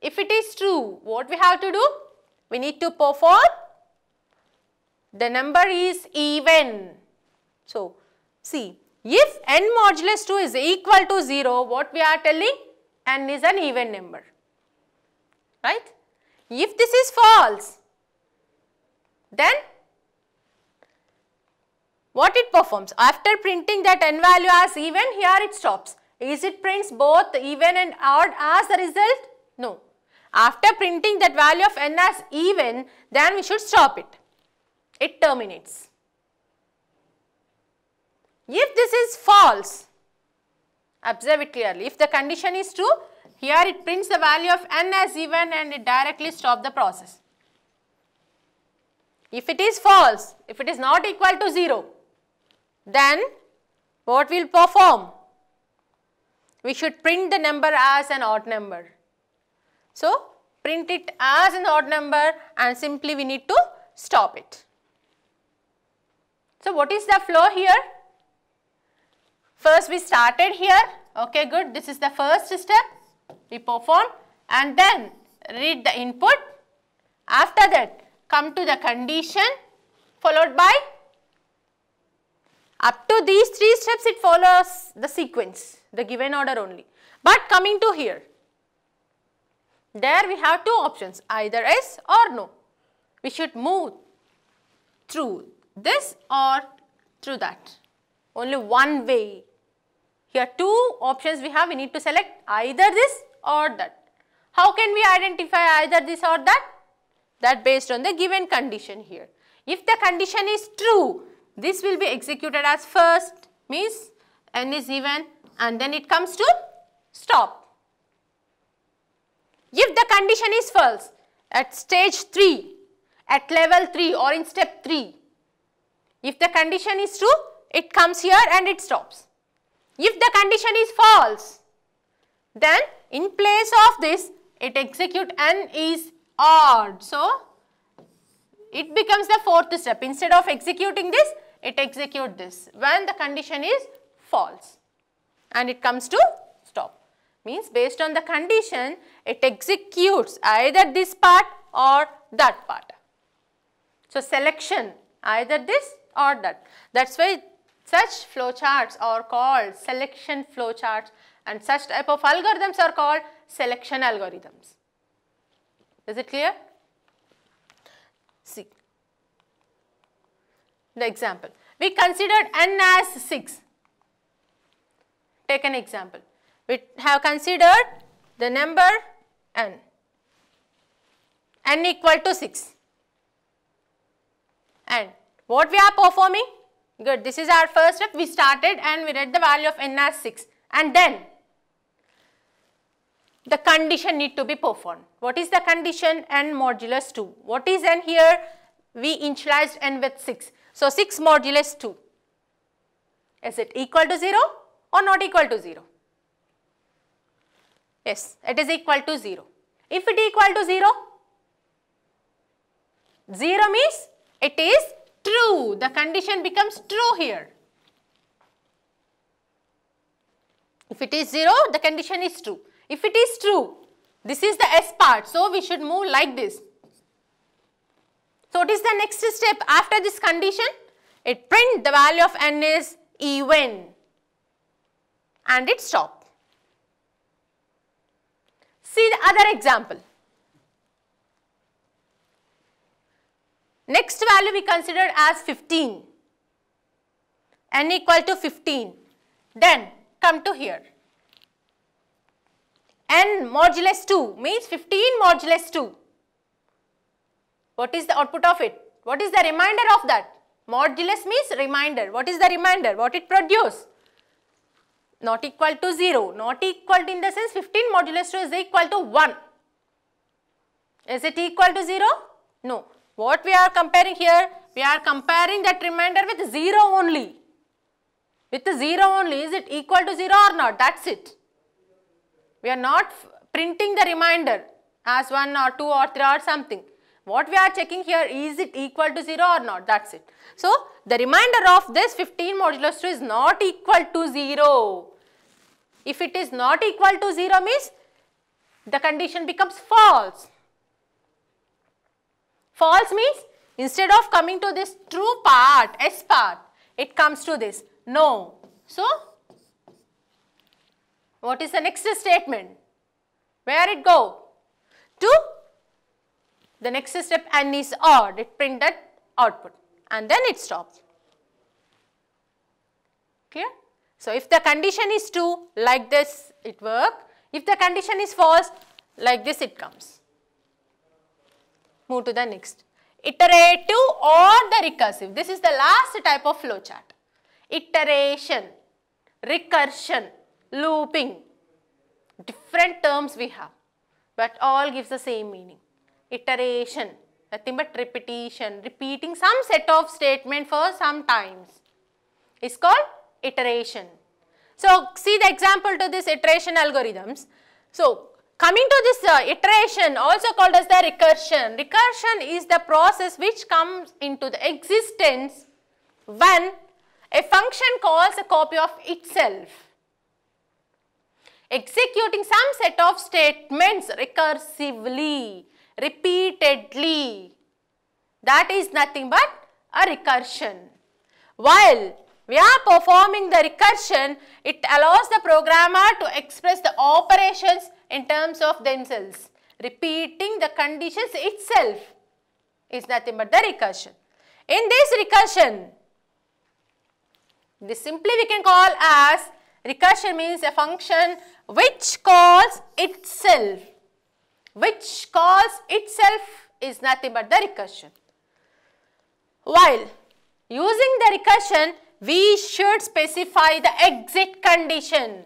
if it is true, what we have to do? We need to perform the number is even. So, see if n modulus 2 is equal to 0, what we are telling? n is an even number, right? If this is false, then what it performs. After printing that n value as even, here it stops. Is it prints both even and odd as the result? No. After printing that value of n as even, then we should stop it. It terminates. If this is false, observe it clearly. If the condition is true, here it prints the value of n as even and it directly stop the process. If it is false, if it is not equal to 0, then what we will perform? We should print the number as an odd number. So, print it as an odd number and simply we need to stop it. So, what is the flow here? First we started here, okay good, this is the first step we perform and then read the input. After that come to the condition followed by up to these three steps, it follows the sequence, the given order only. But coming to here, there we have two options, either yes or no. We should move through this or through that. Only one way. Here two options we have, we need to select either this or that. How can we identify either this or that? That based on the given condition here. If the condition is true, this will be executed as first means n is even and then it comes to stop. If the condition is false at stage 3, at level 3 or in step 3, if the condition is true, it comes here and it stops. If the condition is false, then in place of this, it execute n is odd. So, it becomes the fourth step. Instead of executing this, it execute this when the condition is false and it comes to stop. Means based on the condition it executes either this part or that part. So selection either this or that. That is why such flowcharts are called selection flowcharts and such type of algorithms are called selection algorithms. Is it clear? See, the example. We considered n as 6. Take an example. We have considered the number n. n equal to 6. And what we are performing? Good. This is our first step. We started and we read the value of n as 6. And then the condition need to be performed. What is the condition? n modulus 2. What is n here? We initialized n with 6. So 6 modulus 2. Is it equal to 0 or not equal to 0? Yes, it is equal to 0. If it is equal to 0, 0 means it is true. The condition becomes true here. If it is 0, the condition is true. If it is true, this is the S part. So, we should move like this. So what is the next step after this condition? It print the value of n is even and it stop. See the other example. Next value we considered as 15. n equal to 15. Then come to here. n modulus 2 means 15 modulus 2 what is the output of it? What is the remainder of that? Modulus means remainder. What is the remainder? What it produce? Not equal to 0. Not equal to in the sense 15 modulus 2 is equal to 1. Is it equal to 0? No. What we are comparing here? We are comparing that remainder with 0 only. With 0 only. Is it equal to 0 or not? That's it. We are not printing the remainder as 1 or 2 or 3 or something. What we are checking here is it equal to 0 or not that's it. So the remainder of this 15 modulus 2 is not equal to 0. If it is not equal to 0 means the condition becomes false. False means instead of coming to this true part, S part, it comes to this no. So, what is the next statement? Where it go? To the next step n is odd, it print that output and then it stops. Clear? So, if the condition is true like this it work, if the condition is false like this it comes. Move to the next. Iterative or the recursive, this is the last type of flow chart. Iteration, recursion, looping, different terms we have but all gives the same meaning iteration nothing but repetition repeating some set of statement for some times is called iteration. So see the example to this iteration algorithms. So coming to this uh, iteration also called as the recursion. Recursion is the process which comes into the existence when a function calls a copy of itself. Executing some set of statements recursively repeatedly. That is nothing but a recursion. While we are performing the recursion, it allows the programmer to express the operations in terms of themselves. Repeating the conditions itself is nothing but the recursion. In this recursion, this simply we can call as recursion means a function which calls itself which cause itself is nothing but the recursion. While using the recursion, we should specify the exit condition.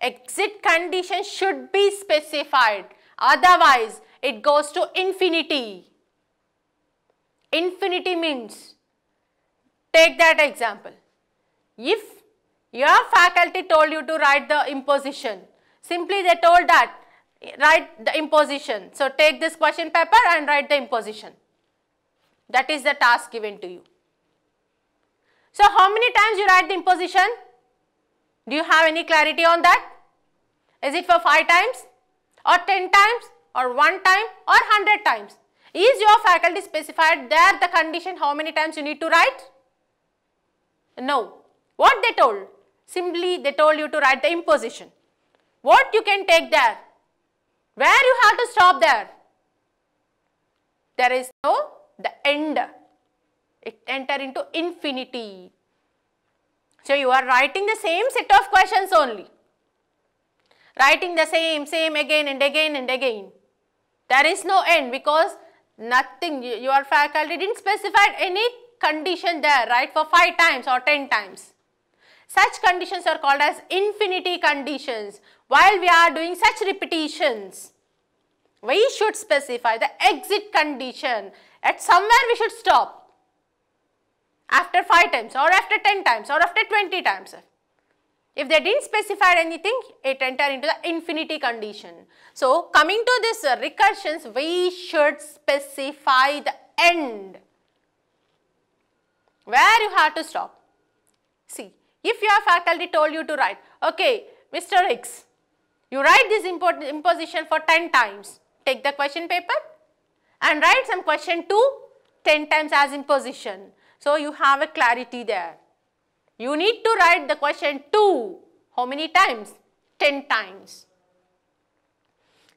Exit condition should be specified. Otherwise, it goes to infinity. Infinity means, take that example. If your faculty told you to write the imposition, simply they told that write the imposition. So take this question paper and write the imposition. That is the task given to you. So how many times you write the imposition? Do you have any clarity on that? Is it for 5 times or 10 times or 1 time or 100 times? Is your faculty specified there the condition how many times you need to write? No. What they told? Simply they told you to write the imposition. What you can take there? Where you have to stop there? There is no the end. It enter into infinity. So you are writing the same set of questions only. Writing the same, same again and again and again. There is no end because nothing, your faculty didn't specify any condition there, right, for 5 times or 10 times. Such conditions are called as infinity conditions. While we are doing such repetitions, we should specify the exit condition. At somewhere we should stop. After 5 times or after 10 times or after 20 times. If they didn't specify anything, it enter into the infinity condition. So, coming to this recursions, we should specify the end where you have to stop. See, if your faculty told you to write, okay, Mr. X, you write this imposition for 10 times, take the question paper and write some question 2 10 times as imposition. So, you have a clarity there. You need to write the question 2 how many times? 10 times.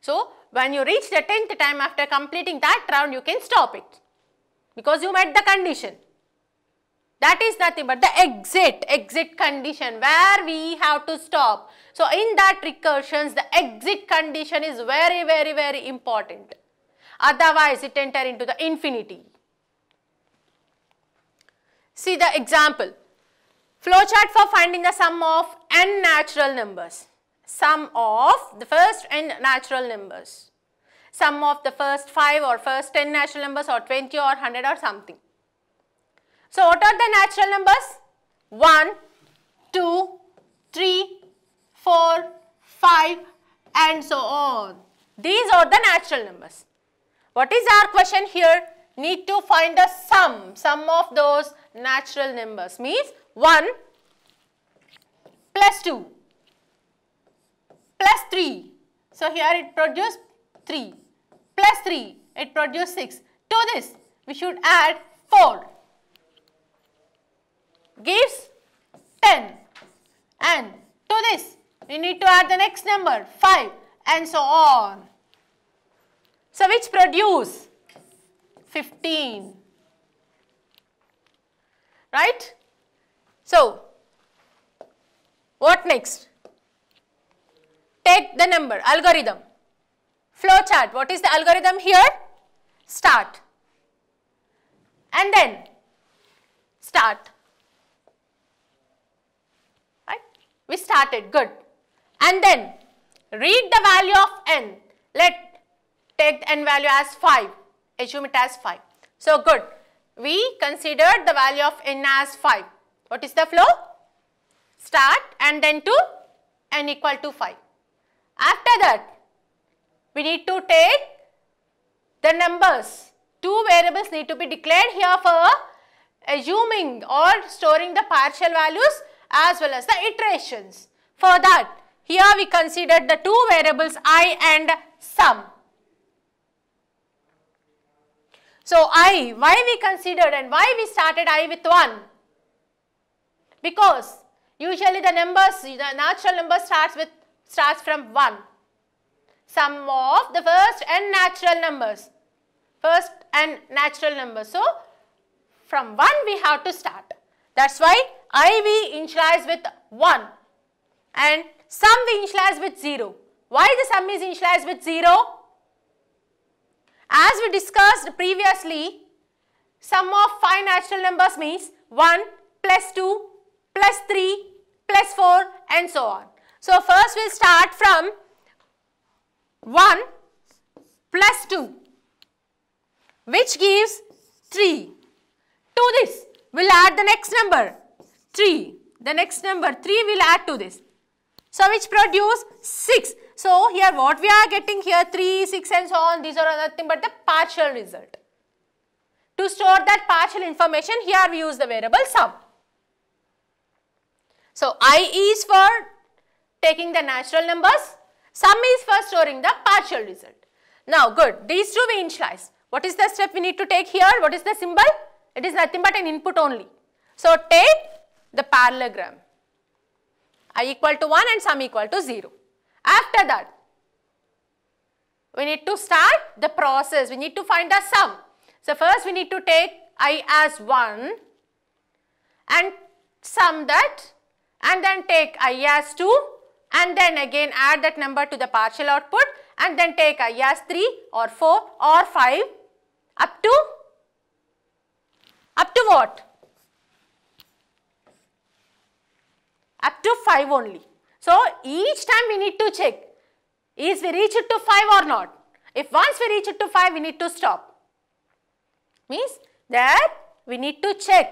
So, when you reach the 10th time after completing that round you can stop it because you met the condition. That is nothing but the exit, exit condition where we have to stop. So in that recursions, the exit condition is very, very, very important. Otherwise, it enter into the infinity. See the example. Flowchart for finding the sum of n natural numbers. Sum of the first n natural numbers. Sum of the first 5 or first 10 natural numbers or 20 or 100 or something. So what are the natural numbers? 1, 2, 3, 4, 5 and so on. These are the natural numbers. What is our question here? Need to find the sum, sum of those natural numbers means 1 plus 2 plus 3. So here it produced 3 plus 3 it produced 6. To this we should add 4 gives 10 and to this we need to add the next number 5 and so on. So which produce 15 right. So what next? Take the number algorithm flow chart what is the algorithm here? Start and then start We started, good. And then read the value of n. Let take the n value as 5. Assume it as 5. So good. We considered the value of n as 5. What is the flow? Start and then to n equal to 5. After that, we need to take the numbers. Two variables need to be declared here for assuming or storing the partial values as well as the iterations. For that, here we considered the two variables i and sum. So i, why we considered and why we started i with 1? Because usually the numbers, the natural number starts with, starts from 1. Sum of the first and natural numbers. First and natural numbers. So from 1 we have to start. That's why IV initialized with 1 and sum we initialize with 0. Why the sum is initialized with 0? As we discussed previously, sum of 5 natural numbers means 1 plus 2 plus 3 plus 4 and so on. So, first we will start from 1 plus 2 which gives 3. To this we will add the next number 3. The next number 3 will add to this. So which produce 6. So here what we are getting here 3, 6 and so on these are nothing but the partial result. To store that partial information here we use the variable sum. So I is for taking the natural numbers, sum is for storing the partial result. Now good, these two we initialize. What is the step we need to take here? What is the symbol? It is nothing but an input only. So take the parallelogram i equal to 1 and sum equal to 0. After that, we need to start the process. We need to find the sum. So, first we need to take i as 1 and sum that and then take i as 2 and then again add that number to the partial output and then take i as 3 or 4 or 5 up to up to what? up to 5 only. So each time we need to check is we reach it to 5 or not. If once we reach it to 5 we need to stop. Means that we need to check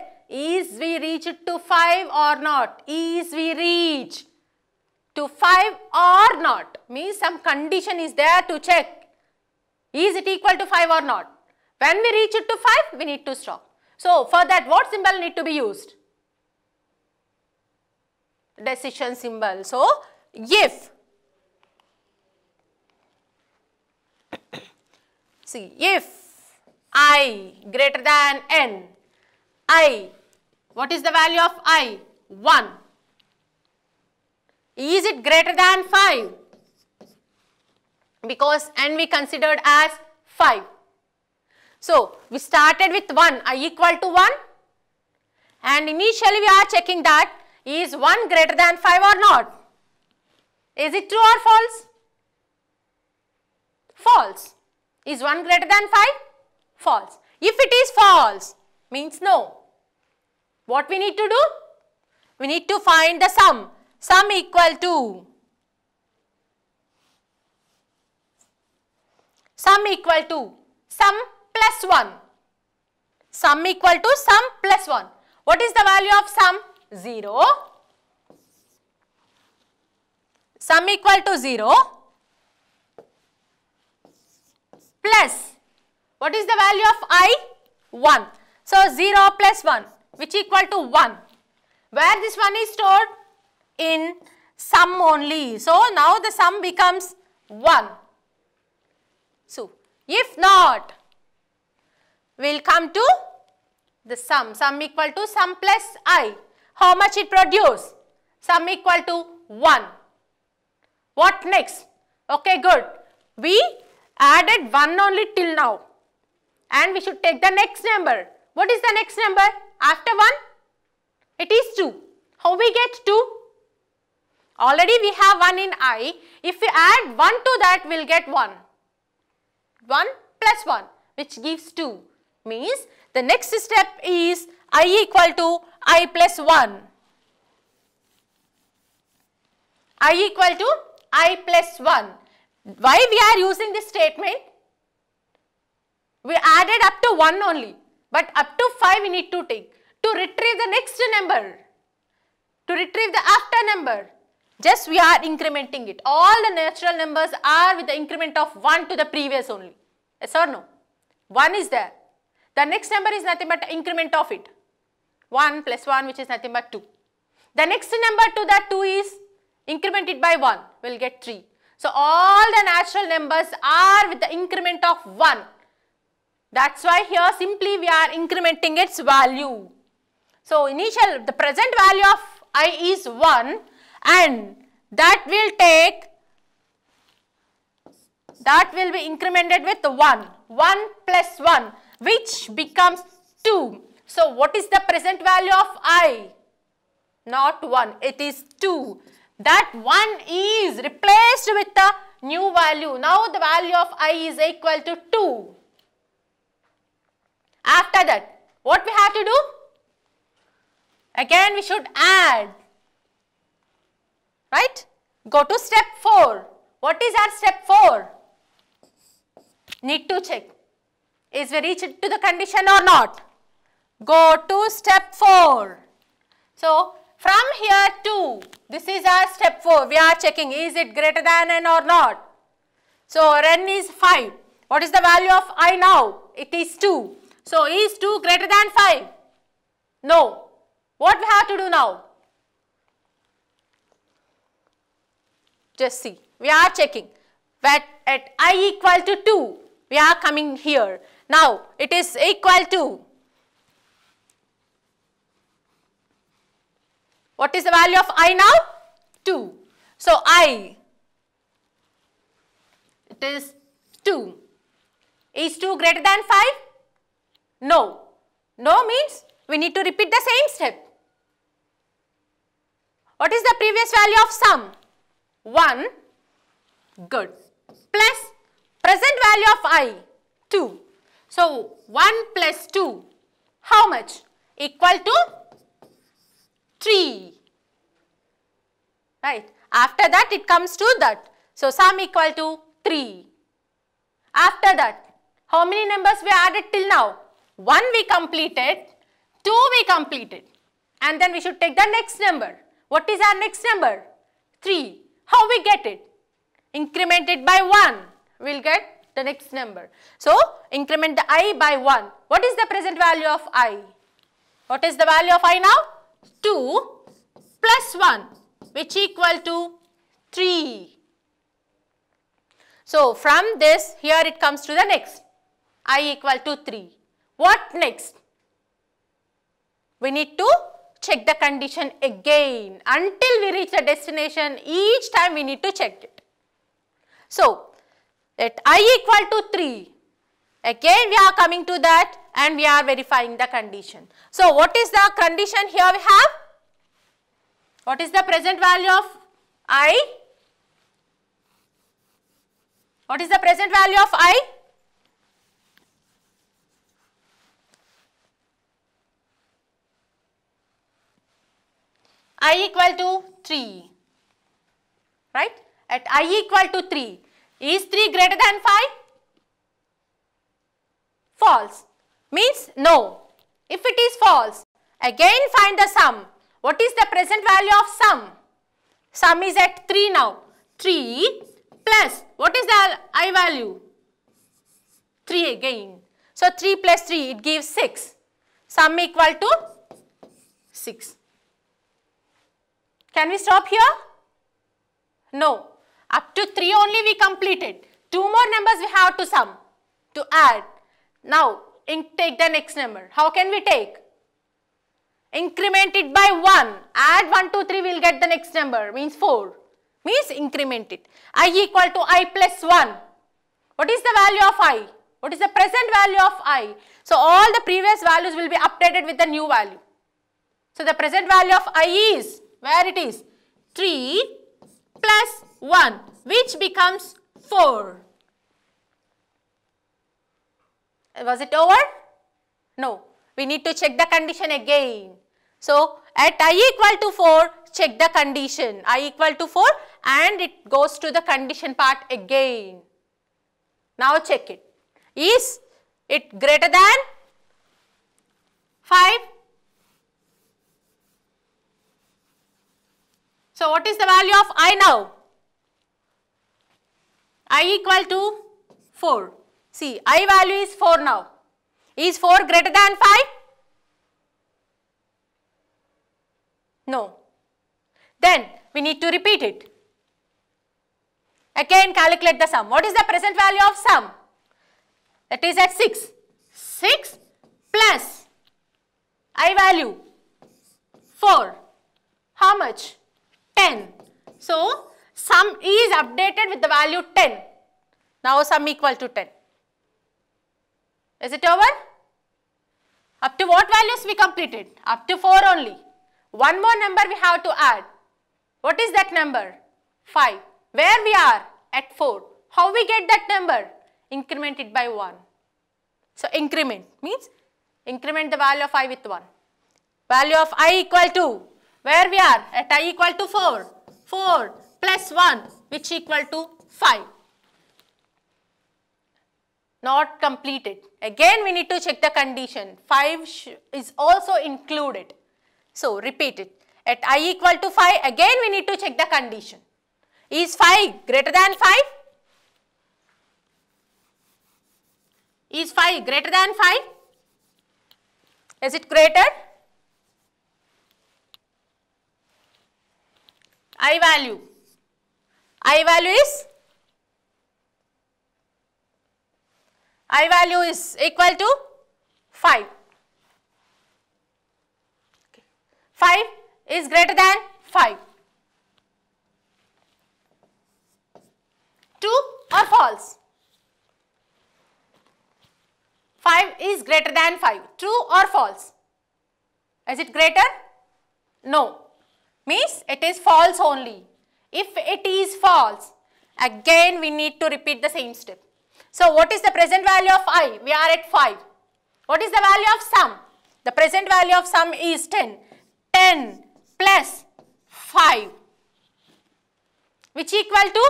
is we reach it to 5 or not. Is we reach to 5 or not means some condition is there to check. Is it equal to 5 or not? When we reach it to 5 we need to stop. So for that what symbol need to be used? decision symbol. So, if see if i greater than n i what is the value of i 1 is it greater than 5 because n we considered as 5 so we started with 1 i equal to 1 and initially we are checking that is 1 greater than 5 or not? Is it true or false? False. Is 1 greater than 5? False. If it is false, means no. What we need to do? We need to find the sum. Sum equal to sum equal to sum plus 1. Sum equal to sum plus 1. What is the value of sum? 0, sum equal to 0 plus what is the value of i? 1. So 0 plus 1 which equal to 1 where this one is stored in sum only. So now the sum becomes 1. So if not we will come to the sum sum equal to sum plus i how much it produce? Sum equal to 1. What next? Okay, good. We added 1 only till now. And we should take the next number. What is the next number? After 1? It is 2. How we get 2? Already we have 1 in i. If we add 1 to that, we will get 1. 1 plus 1 which gives 2 means the next step is i equal to i plus 1. i equal to i plus 1. Why we are using this statement? We added up to 1 only. But up to 5 we need to take. To retrieve the next number. To retrieve the after number. Just we are incrementing it. All the natural numbers are with the increment of 1 to the previous only. Yes or no? 1 is there. The next number is nothing but increment of it. 1 plus 1 which is nothing but 2. The next number to that 2 is incremented by 1, we will get 3. So all the natural numbers are with the increment of 1. That's why here simply we are incrementing its value. So initial, the present value of i is 1 and that will take, that will be incremented with 1. 1 plus 1 which becomes 2 so what is the present value of i? Not 1, it is 2. That 1 is replaced with the new value. Now the value of i is equal to 2. After that, what we have to do? Again we should add. Right? Go to step 4. What is our step 4? Need to check. Is we reached to the condition or not? Go to step 4. So, from here to this is our step 4. We are checking is it greater than n or not. So, n is 5. What is the value of i now? It is 2. So, is 2 greater than 5? No. What we have to do now? Just see. We are checking that at i equal to 2, we are coming here. Now, it is equal to What is the value of I now? 2. So I, it is 2. Is 2 greater than 5? No. No means we need to repeat the same step. What is the previous value of sum? 1. Good. Plus present value of i 2. So 1 plus 2 how much? Equal to 3. Right. After that it comes to that. So sum equal to 3. After that how many numbers we added till now? 1 we completed, 2 we completed and then we should take the next number. What is our next number? 3. How we get it? Increment it by 1. We will get the next number. So, increment the i by 1. What is the present value of i? What is the value of i now? 2 plus 1 which equal to 3. So, from this here it comes to the next i equal to 3. What next? We need to check the condition again until we reach the destination each time we need to check it. So, let i equal to 3 again we are coming to that and we are verifying the condition. So what is the condition here we have? What is the present value of I? What is the present value of I? i equal to 3 right at i equal to 3 is 3 greater than 5 false means no. If it is false, again find the sum. What is the present value of sum? Sum is at 3 now. 3 plus, what is the I value? 3 again. So 3 plus 3, it gives 6. Sum equal to 6. Can we stop here? No. Up to 3 only we completed. Two more numbers we have to sum, to add. Now, in, take the next number. How can we take? Increment it by 1. Add 1, 2, 3, we will get the next number, means 4. Means increment it. i equal to i plus 1. What is the value of i? What is the present value of i? So, all the previous values will be updated with the new value. So, the present value of i is, where it is? 3 plus 1 which becomes 4. Was it over? No. We need to check the condition again. So, at i equal to 4, check the condition. i equal to 4 and it goes to the condition part again. Now, check it. Is it greater than 5? So, what is the value of i now? i equal to 4. See, I value is 4 now. Is 4 greater than 5? No. Then we need to repeat it. Again calculate the sum. What is the present value of sum? That is at 6. 6 plus I value 4. How much? 10. So sum is updated with the value 10. Now sum equal to 10. Is it over? Up to what values we completed? Up to 4 only. One more number we have to add. What is that number? 5. Where we are? At 4. How we get that number? Increment it by 1. So increment means increment the value of i with 1. Value of i equal to where we are? At i equal to 4. 4 plus 1 which equal to 5 not completed. Again we need to check the condition. 5 is also included. So repeat it. At i equal to 5 again we need to check the condition. Is 5 greater than 5? Is 5 greater than 5? Is it greater? I value. I value is I value is equal to 5. 5 is greater than 5. True or false? 5 is greater than 5. True or false? Is it greater? No. Means it is false only. If it is false, again we need to repeat the same step. So what is the present value of i? We are at 5. What is the value of sum? The present value of sum is 10. 10 plus 5 which equal to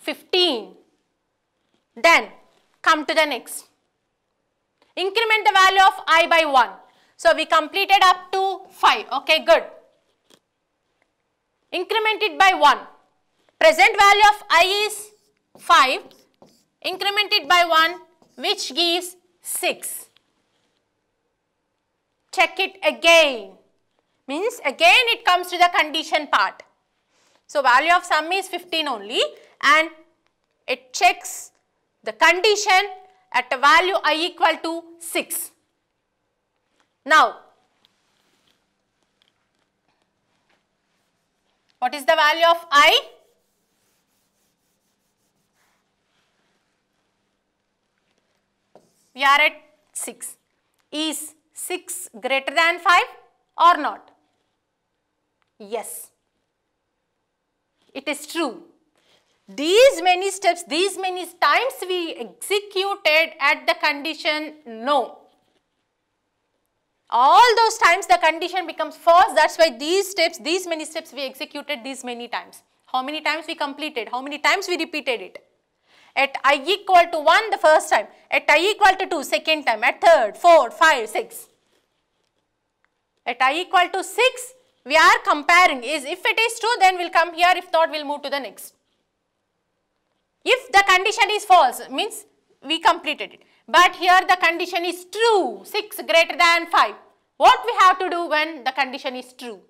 15. Then come to the next. Increment the value of i by 1. So we completed up to 5. Okay, good. Increment it by 1. Present value of i is 5, incremented by 1 which gives 6. Check it again. Means again it comes to the condition part. So value of sum is 15 only and it checks the condition at a value i equal to 6. Now, what is the value of i? We are at 6. Is 6 greater than 5 or not? Yes. It is true. These many steps, these many times we executed at the condition no. All those times the condition becomes false. That's why these steps, these many steps we executed these many times. How many times we completed, how many times we repeated it. At i equal to 1 the first time, at i equal to 2 second time, at third, 4, five, six. At i equal to 6, we are comparing is if it is true then we will come here, if not we will move to the next. If the condition is false means we completed it. But here the condition is true, 6 greater than 5. What we have to do when the condition is true?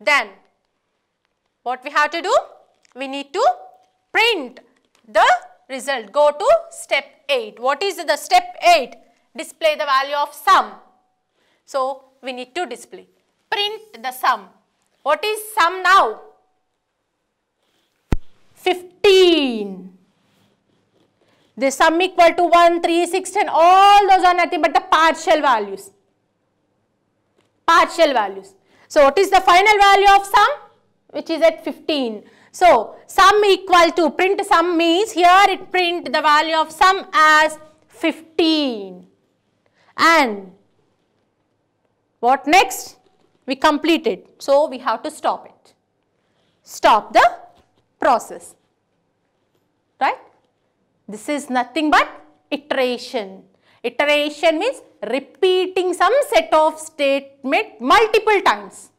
Then what we have to do? We need to print the result. Go to step 8. What is the step 8? Display the value of sum. So, we need to display. Print the sum. What is sum now? 15. The sum equal to 1, 3, 6, 10. All those are nothing but the partial values. Partial values. So, what is the final value of sum? Which is at 15. So sum equal to print sum means here it print the value of sum as 15 and what next? We complete it. So we have to stop it. Stop the process. Right? This is nothing but iteration. Iteration means repeating some set of statement multiple times.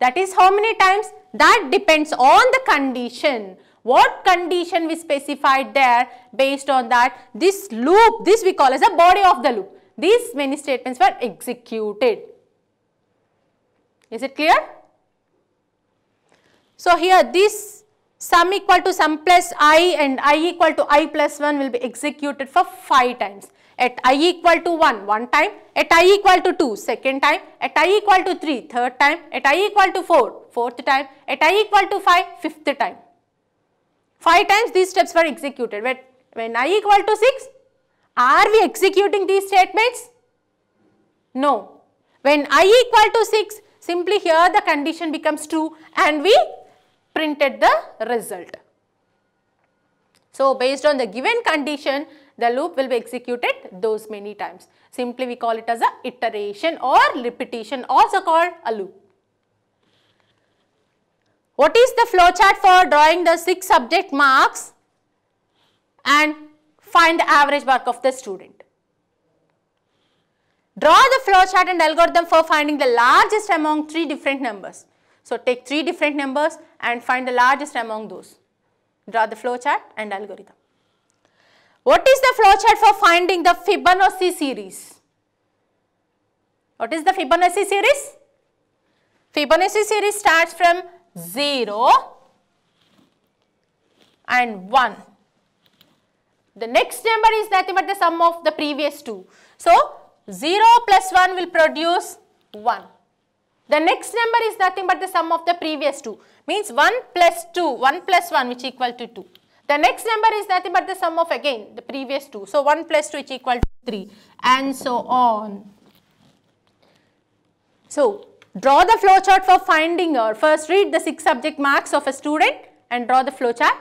That is how many times? That depends on the condition. What condition we specified there based on that this loop, this we call as a body of the loop. These many statements were executed. Is it clear? So, here this sum equal to sum plus i and i equal to i plus 1 will be executed for 5 times at i equal to 1 one time, at i equal to 2 second time, at i equal to 3 third time, at i equal to 4 fourth time, at i equal to 5 fifth time. 5 times these steps were executed. When, when i equal to 6, are we executing these statements? No. When i equal to 6, simply here the condition becomes true and we printed the result. So, based on the given condition, the loop will be executed those many times. Simply we call it as a iteration or repetition also called a loop. What is the flowchart for drawing the 6 subject marks and find the average mark of the student? Draw the flowchart and algorithm for finding the largest among 3 different numbers. So take 3 different numbers and find the largest among those. Draw the flowchart and algorithm. What is the flowchart for finding the Fibonacci series? What is the Fibonacci series? Fibonacci series starts from 0 and 1. The next number is nothing but the sum of the previous two. So, 0 plus 1 will produce 1. The next number is nothing but the sum of the previous two. Means 1 plus 2, 1 plus 1 which equal to 2. The next number is nothing but the sum of again the previous two. So 1 plus 2 is equal to 3 and so on. So draw the flowchart for finding or first read the 6 subject marks of a student and draw the flowchart.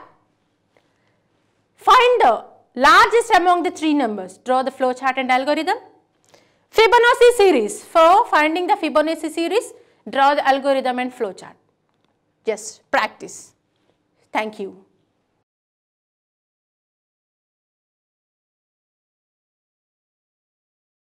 Find the largest among the three numbers. Draw the flowchart and algorithm. Fibonacci series. For finding the Fibonacci series, draw the algorithm and flowchart. Just practice. Thank you.